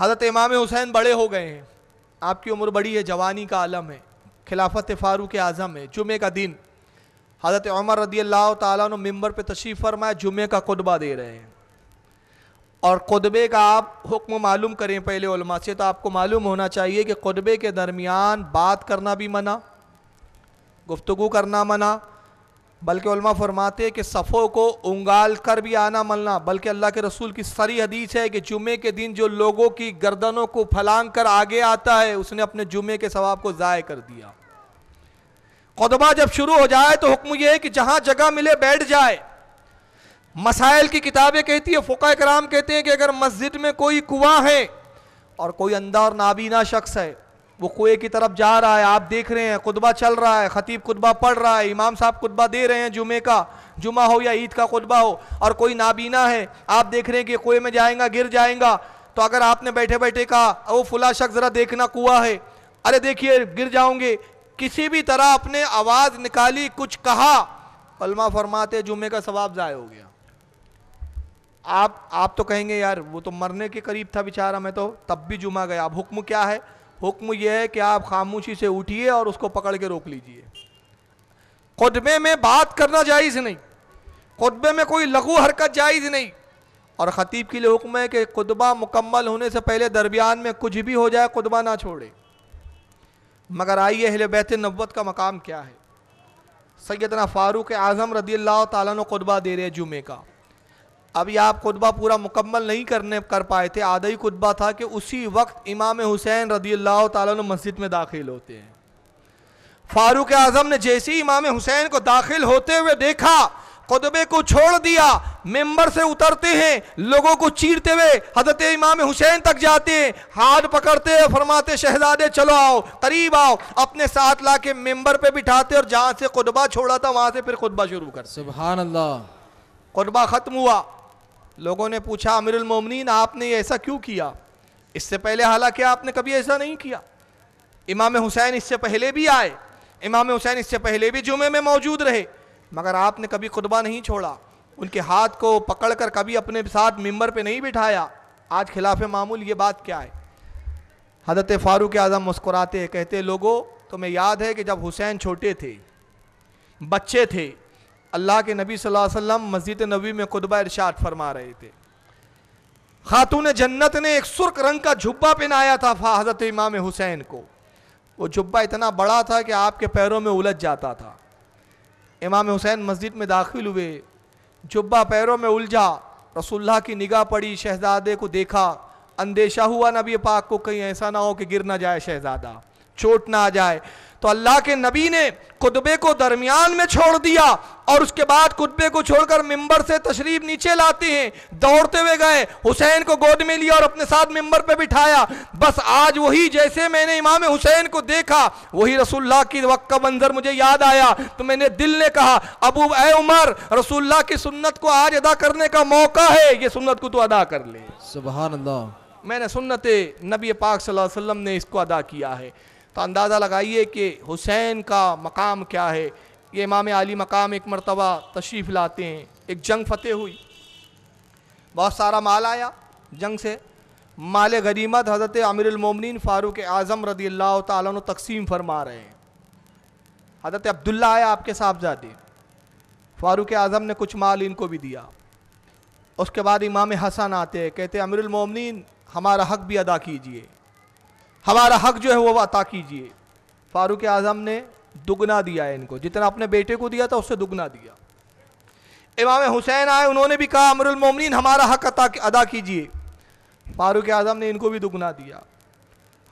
A: हज़रत इमाम हुसैन बड़े हो गए हैं आपकी उम्र बड़ी है जवानी का आलम है खिलाफत फ़ारूक आज़म है जुमे का दिन हज़रत उमर रदी अल्लाह तुम मम्बर पर तशीफ़ फरमाए जुमे का खुतबा दे रहे हैं और खुतबे का आप हुक्म मालूम करें पहले उलमा से तो आपको मालूम होना चाहिए कि खुतबे के दरमियान बात करना भी मना गुफ्तु करना मना बल्कि उलमा फरमाते कि सफ़ों को उंगाल कर भी आना मलना बल्कि अल्लाह के रसूल की सरी हदीस है कि जुमे के दिन जो लोगों की गर्दनों को फलांग कर आगे आता है उसने अपने जुमे के सवाब को ज़ाय कर दिया खुतबा जब शुरू हो जाए तो हुक्म यह है कि जहाँ जगह मिले बैठ जाए मसाइल की किताबें कहती है फोका कराम कहते हैं कि अगर मस्जिद में कोई कुआं है और कोई अंधा और नाबीना शख्स है वो कुएं की तरफ जा रहा है आप देख रहे हैं खुतबा चल रहा है ख़तीब खुतबा पढ़ रहा है इमाम साहब खुतबा दे रहे हैं जुमे का जुमा हो या ईद का खुतबा हो और कोई नाबीना है आप देख रहे हैं कि कुएं में जाएगा गिर जाएगा तो अगर आपने बैठे बैठे कहा वो फुला शख्स ज़रा देखना कुआ है अरे देखिए गिर जाऊंगे किसी भी तरह अपने आवाज़ निकाली कुछ कहा फरमाते जुमे का सवाब ज़ाय हो गया आप आप तो कहेंगे यार वो तो मरने के करीब था बेचारा मैं तो तब भी जुमा गया अब हुक्म क्या है हुक्म यह है कि आप खामोशी से उठिए और उसको पकड़ के रोक लीजिए खुतबे में बात करना जायज़ नहीं खुतबे में कोई लघु हरकत जायज़ नहीं और ख़तीब के लिए हुक्म है कि खुतबा मुकम्मल होने से पहले दरमियान में कुछ भी हो जाए खुतबा ना छोड़े मगर आइए अहल बैत नब्बत का मकाम क्या है सैदना फ़ारूक आज़म रदी अल्लाह तुतबा दे रहे जुमे का अभी आप खुतबा पूरा मुकम्मल नहीं करने कर पाए थे आधा ही खुतबा था कि उसी वक्त इमाम हुसैन रदी अल्लाह तुम मस्जिद में दाखिल होते हैं फारूक आज़म ने जैसे ही इमाम हुसैन को दाखिल होते हुए देखा खुतबे को छोड़ दिया मेंबर से उतरते हैं लोगों को चीरते हुए हजरत इमाम हुसैन तक जाते हैं हाथ पकड़ते हैं फरमाते शहजादे चलो आओ करीब आओ अपने साथ ला के मेम्बर पे बिठाते और जहाँ से खुतबा छोड़ा था वहां से फिर खुतबा शुरू कर सुबह खुतबा ख़त्म हुआ लोगों ने पूछा अमिर उलमिन आपने ऐसा क्यों किया इससे पहले हालांकि आपने कभी ऐसा नहीं किया इमाम हुसैन इससे पहले भी आए इमाम हुसैन इससे पहले भी जुमे में मौजूद रहे मगर आपने कभी खुतबा नहीं छोड़ा उनके हाथ को पकड़ कर कभी अपने साथ मंबर पर नहीं बिठाया आज खिलाफ मामूल ये बात क्या है हजरत फ़ारूक आज़म मुस्कुराते कहते लोगों तुम्हें याद है कि जब हुसैन छोटे थे बच्चे थे अल्लाह के नबी सल्लल्लाहु अलैहि वसल्लम मस्जिद नबी में खुतबा इरशाद फरमा रहे थे खातून जन्नत ने एक सुर्ख रंग का झुब्बा पहनाया था हज़रत इमाम हुसैन को वो झुब्बा इतना बड़ा था कि आपके पैरों में उलझ जाता था इमाम हुसैन मस्जिद में दाखिल हुए जुब्बा पैरों में उलझा रसुल्ला की निगाह पड़ी शहजादे को देखा अंदेशा हुआ नबी पाक को कहीं ऐसा ना हो कि गिर ना जाए शहजादा चोट ना आ जाए तो अल्लाह के नबी ने खुतबे को दरमियान में छोड़ दिया और उसके बाद खुतबे को छोड़कर मिंबर से तशरीफ नीचे लाते हैं दौड़ते हुए गए हुसैन को गोद में लिया और अपने साथ मिंबर पे बिठाया बस आज वही जैसे मैंने इमाम हुसैन को देखा वही रसुल्ला की वक्त का मंजर मुझे याद आया तो मैंने दिल ने कहा अबू ए उमर रसुल्ला की सुन्नत को आज अदा करने का मौका है ये सुन्नत को तो अदा कर ले सुबह मैंने सुन्नत नबी पाक सल्लल्लाहु अलैहि वसल्लम ने इसको अदा किया है तो अंदाज़ा लगाइए कि हुसैन का मकाम क्या है ये इमाम आली मकाम एक मरतबा तशरीफ़ लाते हैं एक जंग फतेह हुई बहुत सारा माल आया जंग से माल गरीमत हज़रत अमीरमिन फ़ारूक आज़म रदी अल्लाह तुम तकसीम फरमा रहे हैं हज़रत अब्दुल्ला आया आपके साहबजादे फ़ारूक आज़म ने कुछ माल इनको भी दिया उसके बाद इमाम हसन आते कहते अमिरमिन हमारा हक भी अदा कीजिए हमारा हक जो है वो अता कीजिए फारूक आज़म ने दुगना दिया है इनको जितना अपने बेटे को दिया था उससे दुगना दिया इमाम हुसैन आए उन्होंने भी कहा अमरुलमोमिन हमारा हक अता अदा कीजिए फारूक आज़म ने इनको भी दुगना दिया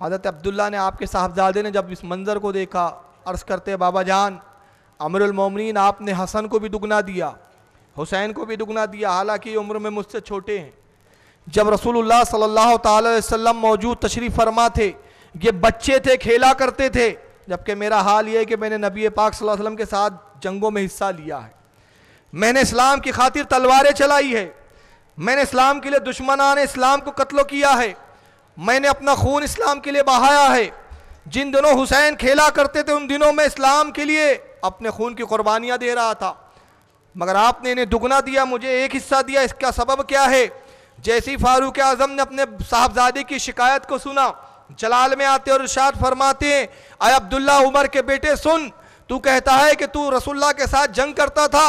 A: हज़रत अब्दुल्ला ने आपके साहबजादे ने जब इस मंज़र को देखा अर्ज़ करते बाबा जान अमरुलमोमिन आपने हसन को भी दुगना दिया हुसैन को भी दुगना दिया हालांकि उम्र में मुझसे छोटे हैं जब रसूलुल्लाह सल्लल्लाहु अलैहि वसल्लम मौजूद तशरीफ़ फरमा थे ये बच्चे थे खेला करते थे जबकि मेरा हाल ये है कि मैंने नबी पाक सल्लल्लाहु अलैहि वसल्लम के साथ जंगों में हिस्सा लिया है मैंने इस्लाम की खातिर तलवारें चलाई है मैंने इस्लाम के लिए ने इस्लाम को कत्ल किया है मैंने अपना खून इस्लाम के लिए बहाया है जिन दिनों हुसैन खेला करते थे उन दिनों में इस्लाम के लिए अपने खून की कुर्बानियाँ दे रहा था मगर आपने इन्हें दुगना दिया मुझे एक हिस्सा दिया इसका सबब क्या है जैसे ही फारूक आज़म ने अपने साहबजादे की शिकायत को सुना जलाल में आते और इर्शाद फरमाते हैं अय अब्दुल्ला उमर के बेटे सुन तू कहता है कि तू रसुल्ला के साथ जंग करता था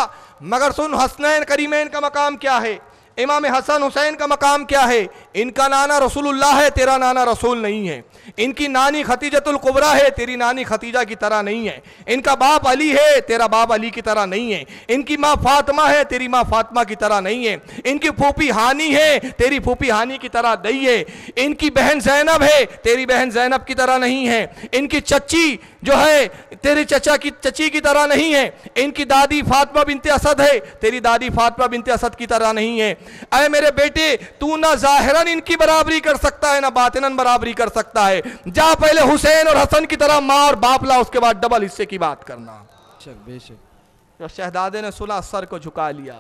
A: मगर सुन हसनैन करीमैन का मकाम क्या है इमाम हसन हुसैन का मकाम क्या है इनका नाना रसूलुल्लाह है तेरा नाना रसूल नहीं है इनकी नानी कुबरा है तेरी नानी खतीजा की तरह नहीं है इनका बाप अली है तेरा बाप अली की तरह नहीं है इनकी माँ फातिमा है तेरी माँ फातिमा की तरह नहीं है इनकी फूफी हानी है तेरी फूफी हानि की तरह नहीं है इनकी बहन जैनब है तेरी बहन जैनब की तरह नहीं है इनकी चच्ची जो है तेरे चचा की चची की तरह नहीं है इनकी दादी फातिमा बिनते असद है तेरी दादी फातिमा बिनते असद की तरह नहीं है अरे मेरे बेटे तू ना जाहिर हसन इनकी बराबरी कर सकता है ना बातनन बराबरी कर सकता है जा पहले हुसैन और हसन की तरह मार और बाप ला उसके बाद डबल हिस्से की बात करना बेशक शहदादे ने सुना सर को झुका लिया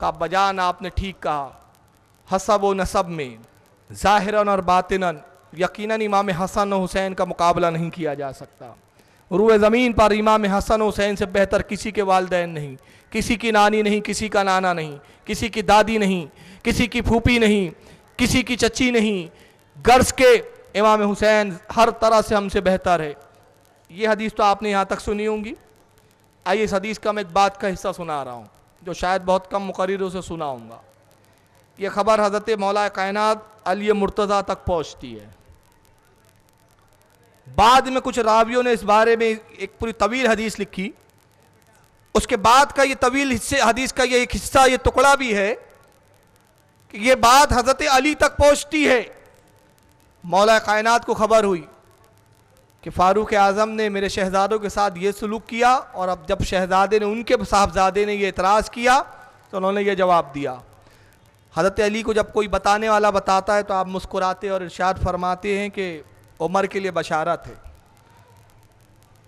A: का बजान आपने ठीक कहा हसब व नसब में ज़ाहिरन और बातिनन यकीनन इमाम हसन और हुसैन का मुकाबला नहीं किया जा सकता रुए ज़मीन पर इमाम हसन हुसैन से बेहतर किसी के वालदेन नहीं किसी की नानी नहीं किसी का नाना नहीं किसी की दादी नहीं किसी की फूपी नहीं किसी की चची नहीं गर्स के इमाम हुसैन हर तरह से हमसे बेहतर है ये हदीस तो आपने यहाँ तक सुनी होंगी आइए इस हदीस का मैं एक बात का हिस्सा सुना रहा हूँ जो शायद बहुत कम मुकर्रों से सुना होगा ये खबर हज़रत मौला कायन अली मुर्तज़ा तक पहुँचती है बाद में कुछ रावियों ने इस बारे में एक पूरी तवील हदीस लिखी उसके बाद का ये तवील हिस्से हदीस का ये एक हिस्सा ये टुकड़ा भी है ये बात हज़रत अली तक पहुंचती है मौला कायनात को खबर हुई कि फ़ारूक आज़म ने मेरे शहजादों के साथ ये सलूक किया और अब जब शहजादे ने उनके साहबजादे ने यह इतराज़ किया तो उन्होंने यह जवाब दिया हज़रत अली को जब कोई बताने वाला बताता है तो आप मुस्कुराते और इर्शाद फरमाते हैं कि उमर के लिए बशारत है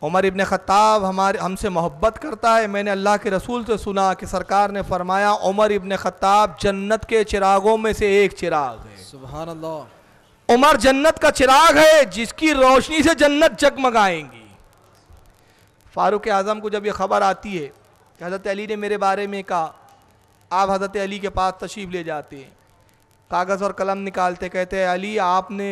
A: उमर इबन ख़त्ताब हमारे हमसे मोहब्बत करता है मैंने अल्लाह के रसूल से सुना कि सरकार ने फरमाया उमर इबन ख़त्ताब जन्नत के चिरागों में से एक चिराग है सुबह अल्लाह उमर जन्नत का चिराग है जिसकी रोशनी से जन्नत जगमगाएंगी फ़ारूक आज़म को जब यह खबर आती है कि हज़रत अली ने मेरे बारे में कहा आप हज़रत अली के पास तशीफ ले जाते हैं कागज़ और कलम निकालते कहते हैं अली आपने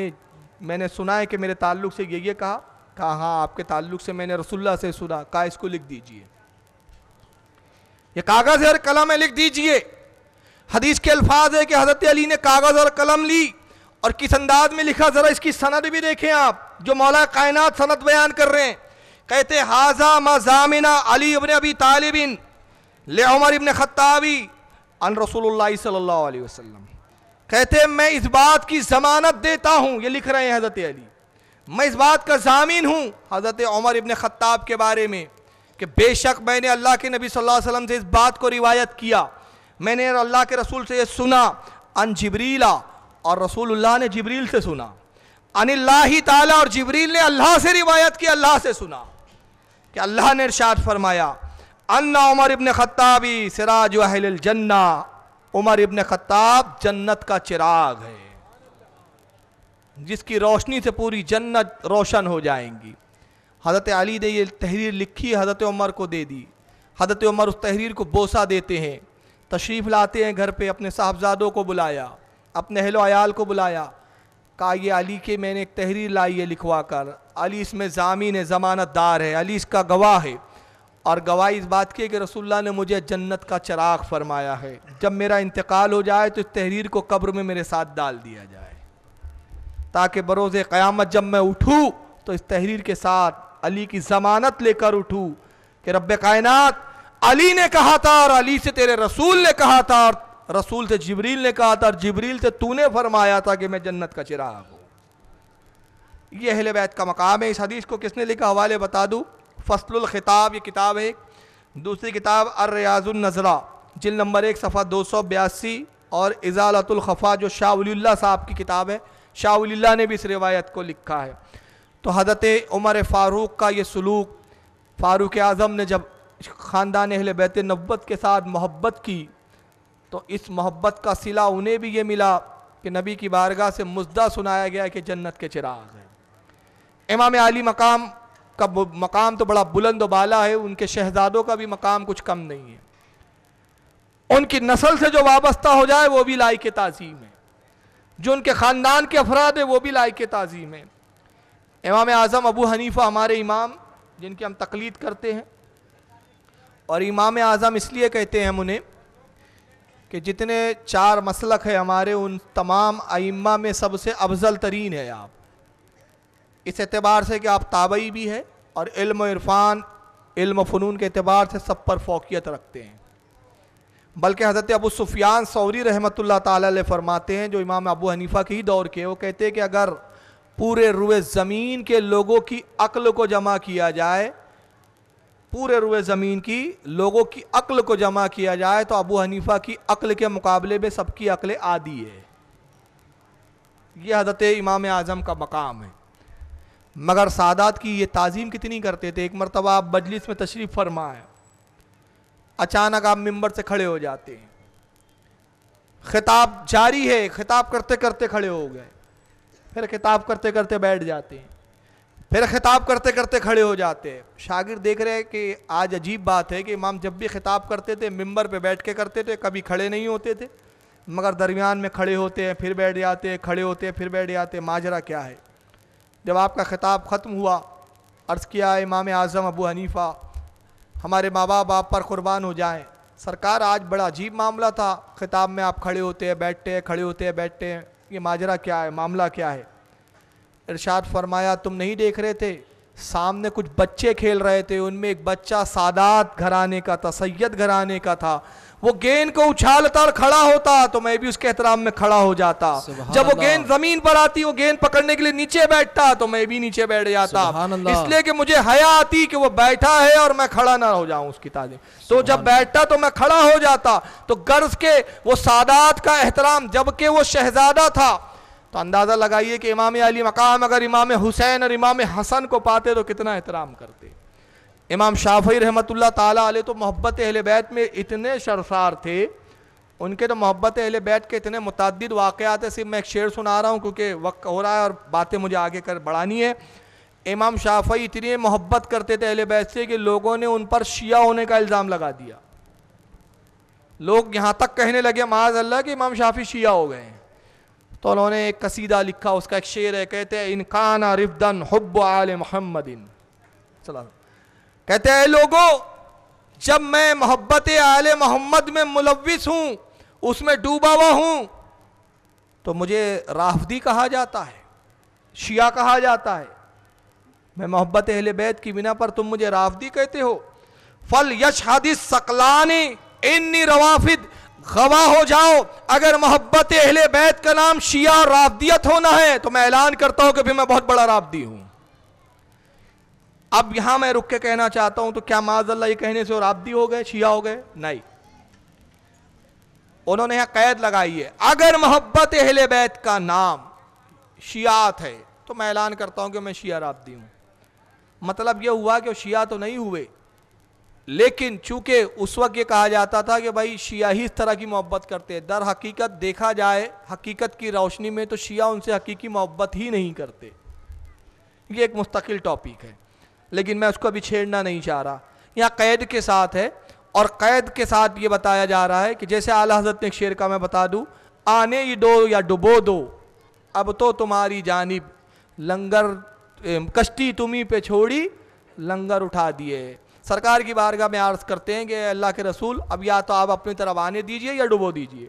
A: मैंने सुना है कि मेरे ताल्लुक से ये ये कहा कहा हाँ आपके ताल्लुक से मैंने रसुल्ला से सुना कहा इसको लिख दीजिए ये कागज़ और कलम है लिख दीजिए हदीस के अल्फाज है कि हज़रत अली ने कागज़ और कलम ली और किस अंदाज में लिखा ज़रा इसकी सनद भी देखें आप जो मौला कायनात सनद बयान कर रहे हैं कहते हाजा मजामिना अली अबन अबी तालिबिन ले उमर इबन ख़त्ताबी अन रसूलुल्लाह सल्लल्लाहु कहते मैं इस बात की ज़मानत देता हूँ ये लिख रहे हैं हज़रत अली मैं इस बात का जामिन हूँ हज़रत उमर इबन ख़त्ताब के बारे में कि बेशक मैंने अल्लाह के नबी सल्लल्लाहु अलैहि वसल्लम से इस बात को रिवायत किया मैंने अल्लाह के रसूल से यह सुना अन जबरीला और रसूलुल्लाह ने जबरील से सुना अनिल्ला ताला और जबरील ने अल्लाह से रिवायत की अल्लाह से सुना कि अल्लाह ने इरशाद फरमाया अन्ना उमर इबन ख़त्ताबी सिराज जन्ना उमर इबन ख़त्ताब जन्नत का चिराग है जिसकी रोशनी से पूरी जन्नत रोशन हो जाएंगी हज़रत अली ने यह तहरीर लिखी हज़रत उमर को दे दी हज़रत उमर उस तहरीर को बोसा देते हैं तशरीफ़ लाते हैं घर पे अपने साहबजादों को बुलाया अपने अहलो आयाल को बुलाया कहा ये अली के मैंने एक तहरीर लाई है लिखवा कर अली इसमें जामीन है ज़मानत दार है अली इसका गवाह है और गवाही इस बात की है कि रसुल्ला ने मुझे जन्नत का चराग फरमाया है जब मेरा इंतकाल हो जाए तो इस तहरीर को कब्र में मेरे साथ डाल दिया जाए ताकि बरोज़ क़यामत जब मैं उठूँ तो इस तहरीर के साथ अली की ज़मानत लेकर उठूँ कि रब कायन अली ने कहा था और अली से तेरे रसूल ने कहा था और रसूल से जबरील ने कहा था और जबरील से तूने फरमाया था कि मैं जन्नत का चिराग हूँ यह अहल वैत का मकाम है इस हदीस को किसने लिखा हवाले बता दूँ फसलुल खिताब ये किताब है दूसरी किताब अर नजरा जिल नंबर एक सफ़ा दो सौ बयासी और इजालतुल्खफ़ा जो शाह साहब की किताब है शाह ने भी इस रिवायत को लिखा है तो हज़रत उमर फ़ारूक का ये सलूक फ़ारूक आज़म ने जब ख़ानदान अहल बैत नब्बत के साथ मोहब्बत की तो इस मोहब्बत का सिला उन्हें भी ये मिला कि नबी की बारगाह से मुद्दा सुनाया गया कि जन्नत के चिराग हैं इमाम अली मकाम का मकाम तो बड़ा बुलंद बाला है उनके शहजादों का भी मकाम कुछ कम नहीं है उनकी नस्ल से जो वाबस्ता हो जाए वो भी लायक तज़ीम है जो उनके ख़ानदान के अफराद हैं वो भी लायक तज़ीम हैं इमाम आज़म अबू हनीफ़ा हमारे इमाम जिनकी हम तकलीद करते हैं और इमाम आज़म इसलिए कहते हैं हम उन्हें कि जितने चार मसलक है हमारे उन तमाम आइम्मा में सबसे अफजल तरीन है आप इस एतबार से कि आप ताबई भी है और इल्म इरफान इल्म फ़नून के अतबार से सब पर फोकियत रखते हैं बल्कि हज़रत अबू सुफियान सौरी रहमत ताल फरमाते हैं जो इमाम अबू हनीफ़ा के ही दौर के वो कहते हैं कि अगर पूरे रुए ज़मीन के लोगों की अक्ल को जमा किया जाए पूरे रुए ज़मीन की लोगों की अक्ल को जमा किया जाए तो अबू हनीफ़ा की अक्ल के मुकाबले में सबकी अक्ल आदि है ये हजरत इमाम आज़म का मकाम है मगर सादात की ये ताज़ीम कितनी करते थे एक मरतबा आप बजलिस में तशरीफ़ फरमाएँ अचानक आप मिंबर से खड़े हो जाते हैं खिताब जारी है खिताब करते करते खड़े हो गए फिर खिताब करते करते बैठ जाते हैं फिर खिताब करते करते खड़े हो जाते हैं शागिर देख रहे हैं कि आज अजीब बात है कि इमाम जब भी खिताब करते थे मिंबर पे बैठ के करते थे कभी खड़े नहीं होते थे मगर दरमियान में खड़े होते हैं फिर बैठ जाते हैं खड़े होते हैं फिर बैठ जाते हैं माजरा क्या है जब आपका खिताब ख़त्म हुआ अर्ज़ किया इमाम आज़म अबू हनीफ़ा हमारे माँ बाप आप पर कुर्बान हो जाए सरकार आज बड़ा अजीब मामला था खिताब में आप खड़े होते हैं बैठते हैं खड़े होते हैं बैठते हैं ये माजरा क्या है मामला क्या है इरशाद फरमाया तुम नहीं देख रहे थे सामने कुछ बच्चे खेल रहे थे उनमें एक बच्चा सादात घराने का था सैयद घराने का था वो गेंद को उछालता और खड़ा होता तो मैं भी उसके एहतराम में खड़ा हो जाता जब वो गेंद जमीन पर आती वो गेंद पकड़ने के लिए नीचे बैठता तो मैं भी नीचे बैठ जाता इसलिए कि मुझे हया आती कि वो बैठा है और मैं खड़ा ना हो जाऊं उसकी तालीम तो जब बैठता तो मैं खड़ा हो जाता तो गर्ज के वो सादात का एहतराम जबकि वो शहजादा था तो अंदाज़ा लगाइए कि इमाम अली मकाम अगर इमाम हुसैन और इमाम हसन को पाते तो कितना एहतराम करते इमाम शाफी रहमत ला तो मोहब्बत अहल बैत में इतने शरसार थे उनके तो मोहब्बत अहल बैत के इतने मुतद वाक़ात है सिर्फ मैं एक शेर सुना रहा हूँ क्योंकि वक्त हो रहा है और बातें मुझे आगे कर बढ़ानी है इमाम शाफी इतनी मोहब्बत करते थे अहल बैत से कि लोगों ने उन पर शिया होने का इल्ज़ाम लगा दिया लोग यहाँ तक कहने लगे माज अल्लाह कि इमाम शाफी शिया हो गए तो उन्होंने एक कसीदा लिखा उसका एक शेर है कहते हैं इनकाना रिफदन हब्ब आल महमदिन चला कहते हैं लोगों जब मैं मोहब्बत आल मोहम्मद में मुलविस हूँ उसमें डूबा हुआ हूँ तो मुझे राफदी कहा जाता है शिया कहा जाता है मैं मोहब्बत अहल बैत की बिना पर तुम मुझे राफदी कहते हो फल यश हादिस सकलानी इन्नी रवाफिद गवाह हो जाओ अगर मोहब्बत अहल बैत का नाम शिया और राफदियत होना है तो मैं ऐलान करता हूँ कि भी मैं बहुत बड़ा राफदी हूँ अब यहां मैं रुक के कहना चाहता हूं तो क्या माजल्ला कहने से और भी हो गए शिया हो गए नहीं उन्होंने यहां कैद लगाई है अगर मोहब्बत अहले बैत का नाम शियात है तो मैं ऐलान करता हूं कि मैं शिया राबदी हूं मतलब यह हुआ कि शिया तो नहीं हुए लेकिन चूंकि उस वक्त ये कहा जाता था कि भाई शिया ही इस तरह की मोहब्बत करते हैं दर हकीकत देखा जाए हकीकत की रोशनी में तो शिया उनसे हकीकी मोहब्बत ही नहीं करते ये एक मुस्तकिल टॉपिक है लेकिन मैं उसको अभी छेड़ना नहीं चाह रहा यहाँ कैद के साथ है और कैद के साथ ये बताया जा रहा है कि जैसे आला हजरत ने एक शेर का मैं बता दूँ आने ही दो या डुबो दो अब तो तुम्हारी जानब लंगर कश्ती तुम्ही पे छोड़ी लंगर उठा दिए सरकार की बारगाह में आर्ज करते हैं कि अल्लाह के रसूल अब या तो आप अपनी तरफ आने दीजिए या डुबो दीजिए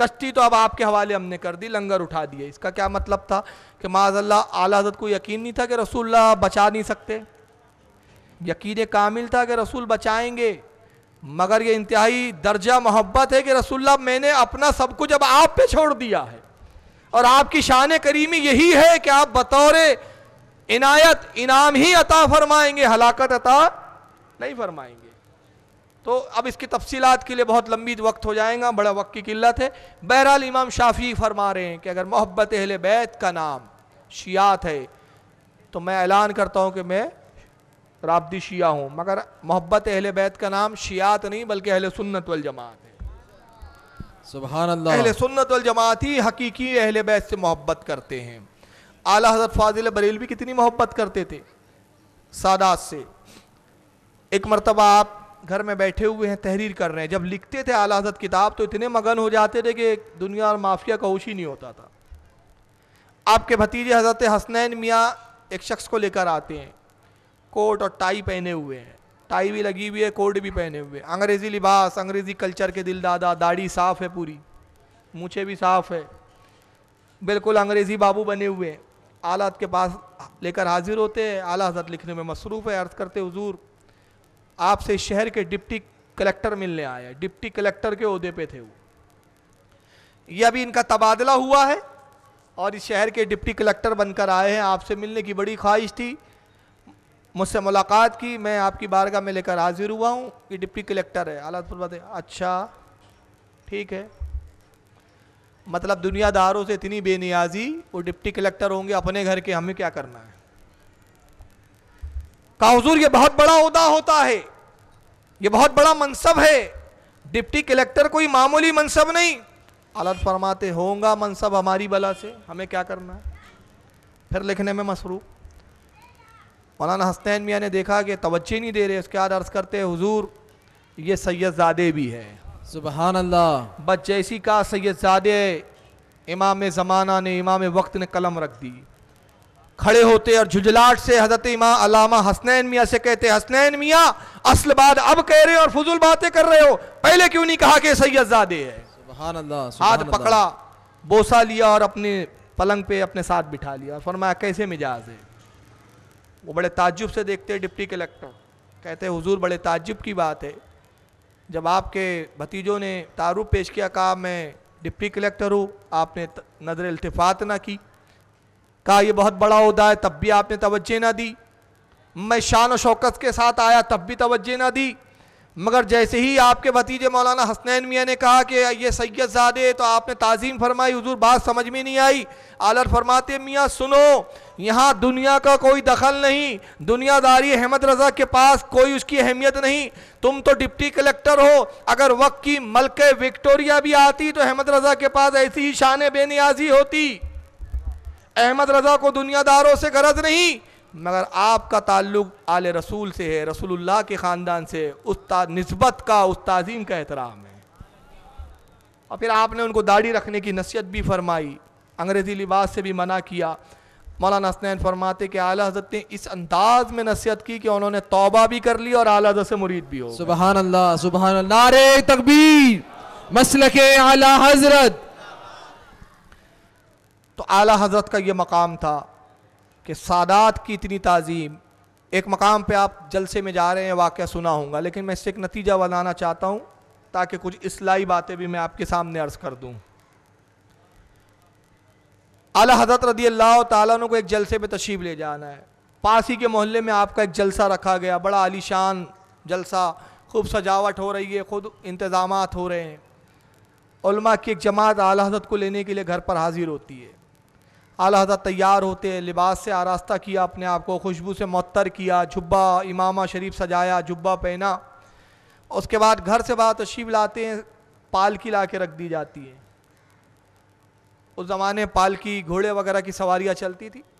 A: कश्ती तो अब आपके हवाले हमने कर दी लंगर उठा दिए इसका क्या मतलब था कि माजल्ला आला हजरत को यकीन नहीं था कि रसूल्ला बचा नहीं सकते यकीन कामिल था कि रसूल बचाएंगे मगर ये इंतहाई दर्जा मोहब्बत है कि रसुल्ला मैंने अपना सब कुछ अब आप पे छोड़ दिया है और आपकी शान करीमी यही है कि आप बतौर इनायत इनाम ही अता फरमाएंगे हलाकत अता नहीं फरमाएंगे तो अब इसकी तफसीलात के लिए बहुत लंबी वक्त हो जाएगा बड़ा वक्त की किल्लत है बहरहाल इमाम शाफी फरमा रहे हैं कि अगर मोहब्बत अहल बैत का नाम शियात है तो मैं ऐलान करता हूँ कि मैं राबदी शिया हूँ मगर मोहब्बत अहल बैत का नाम शियात नहीं बल्कि अहल सुन्नत वल जमात है सुबह अहल सुन्नत वल जमात ही हकीकी अहल बैत से मोहब्बत करते हैं आला हजरत फाजिल बरेल भी कितनी मोहब्बत करते थे सादात से एक मरतबा आप घर में बैठे हुए हैं तहरीर कर रहे हैं जब लिखते थे आला हजरत किताब तो इतने मगन हो जाते थे कि दुनिया और माफिया का होश ही नहीं होता था आपके भतीजे हजरत हसनैन मियाँ एक शख्स को लेकर आते हैं कोट और टाई पहने हुए हैं टाई भी लगी हुई है कोट भी पहने हुए अंग्रेज़ी लिबास अंग्रेज़ी कल्चर के दिल दादा दाढ़ी साफ़ है पूरी मूछे भी साफ़ है बिल्कुल अंग्रेज़ी बाबू बने हुए हैं आलात के पास लेकर हाजिर होते हैं आला हजरत लिखने में मसरूफ़ है अर्थ करते हजूर आपसे शहर के डिप्टी कलेक्टर मिलने आए हैं डिप्टी कलेक्टर के अहदे पे थे वो ये अभी इनका तबादला हुआ है और इस शहर के डिप्टी कलेक्टर बनकर आए हैं आपसे मिलने की बड़ी ख्वाहिश थी मुझसे मुलाकात की मैं आपकी बारगाह में लेकर हाजिर हुआ हूँ कि डिप्टी कलेक्टर है आलातपुर बात अच्छा ठीक है मतलब दुनियादारों से इतनी बेनियाजी वो डिप्टी कलेक्टर होंगे अपने घर के हमें क्या करना है कहा हजूर ये बहुत बड़ा उदा होता है ये बहुत बड़ा मनसब है डिप्टी कलेक्टर कोई मामूली मनसब नहीं अलग फरमाते होगा मनसब हमारी बला से हमें क्या करना है फिर लिखने में मसरूफ़ मौलाना हसनैन मियाँ ने देखा कि तवज्जे नहीं दे रहे उसके बाद अर्ज़ करते हुजूर ये सैदजादे भी है सुबहान अल्लाह बस जैसी का सैदजादे इमाम ज़माना ने इमाम वक्त ने कलम रख दी खड़े होते और झुझलाट से हजरत इमाम अलामा हसनैन मियाँ से कहते हसनैन मियाँ असल बात अब कह रहे हो और फजूल बातें कर रहे हो पहले क्यों नहीं कहा कि सैदजादे है हाथ पकड़ा बोसा लिया और अपने पलंग पे अपने साथ बिठा लिया और फरमाया कैसे मिजाज है वो बड़े ताजुब से देखते हैं डिप्टी कलेक्टर कहते हैं हुजूर बड़े ताजुब की बात है जब आपके भतीजों ने तारुफ पेश किया कहा मैं डिप्टी कलेक्टर हूँ आपने नजर इल्तफात ना की कहा यह बहुत बड़ा उदा है तब भी आपने तवज्जे ना दी मैं शान शौकत के साथ आया तब भी तवज्जे ना दी मगर जैसे ही आपके भतीजे मौलाना हसनैन मियाँ ने कहा कि ये सैयद ज़ादे तो आपने ताज़ीम फरमाई हजूर बात समझ में नहीं आई आलर फरमाते मियाँ सुनो यहाँ दुनिया का कोई दखल नहीं दुनियादारी अहमद रज़ा के पास कोई उसकी अहमियत नहीं तुम तो डिप्टी कलेक्टर हो अगर वक्त की मलक विक्टोरिया भी आती तो अहमद रज़ा के पास ऐसी ही शान बेनियाजी होती अहमद रजा को दुनियादारों से गरज नहीं मगर आपका ताल्लुक आल रसूल से है रसूलुल्लाह के ख़ानदान से उस्ताद नस्बत का उस तज़ीम का एहतराम है और फिर आपने उनको दाढ़ी रखने की नसीहत भी फरमाई अंग्रेज़ी लिबास से भी मना किया मौलाना हसनैन फरमाते कि आला हजरत ने इस अंदाज में नसीहत की कि उन्होंने तौबा भी कर ली और आला हजरत से मुरीद भी हो सुबह अल्लाह सुबह नारे तकबीर मसल के आला हजरत तो आला हजरत का ये मकाम था कि सादात की इतनी तज़ीम एक मकाम पे आप जलसे में जा रहे हैं वाक़ सुना होगा लेकिन मैं इससे एक नतीजा बनाना चाहता हूँ ताकि कुछ असलाई बातें भी मैं आपके सामने अर्ज़ कर दूँ आला हजरत रदी अल्लाह तु को एक जलसे में तशीब ले जाना है पास ही के मोहल्ले में आपका एक जलसा रखा गया बड़ा आलिशान जलसा खूब सजावट हो रही है खुद इंतज़ाम हो रहे हैं की एक जमात आला हजरत को लेने के लिए घर पर हाजिर होती है आला तैयार होते लिबास से आरास्ता किया अपने आप को खुशबू से मअतर किया जुब्बा इमामा शरीफ सजाया जुब्बा पहना उसके बाद घर से बाहर तशीब लाते हैं पालकी ला के रख दी जाती है उस ज़माने पालकी घोड़े वगैरह की सवारियाँ चलती थी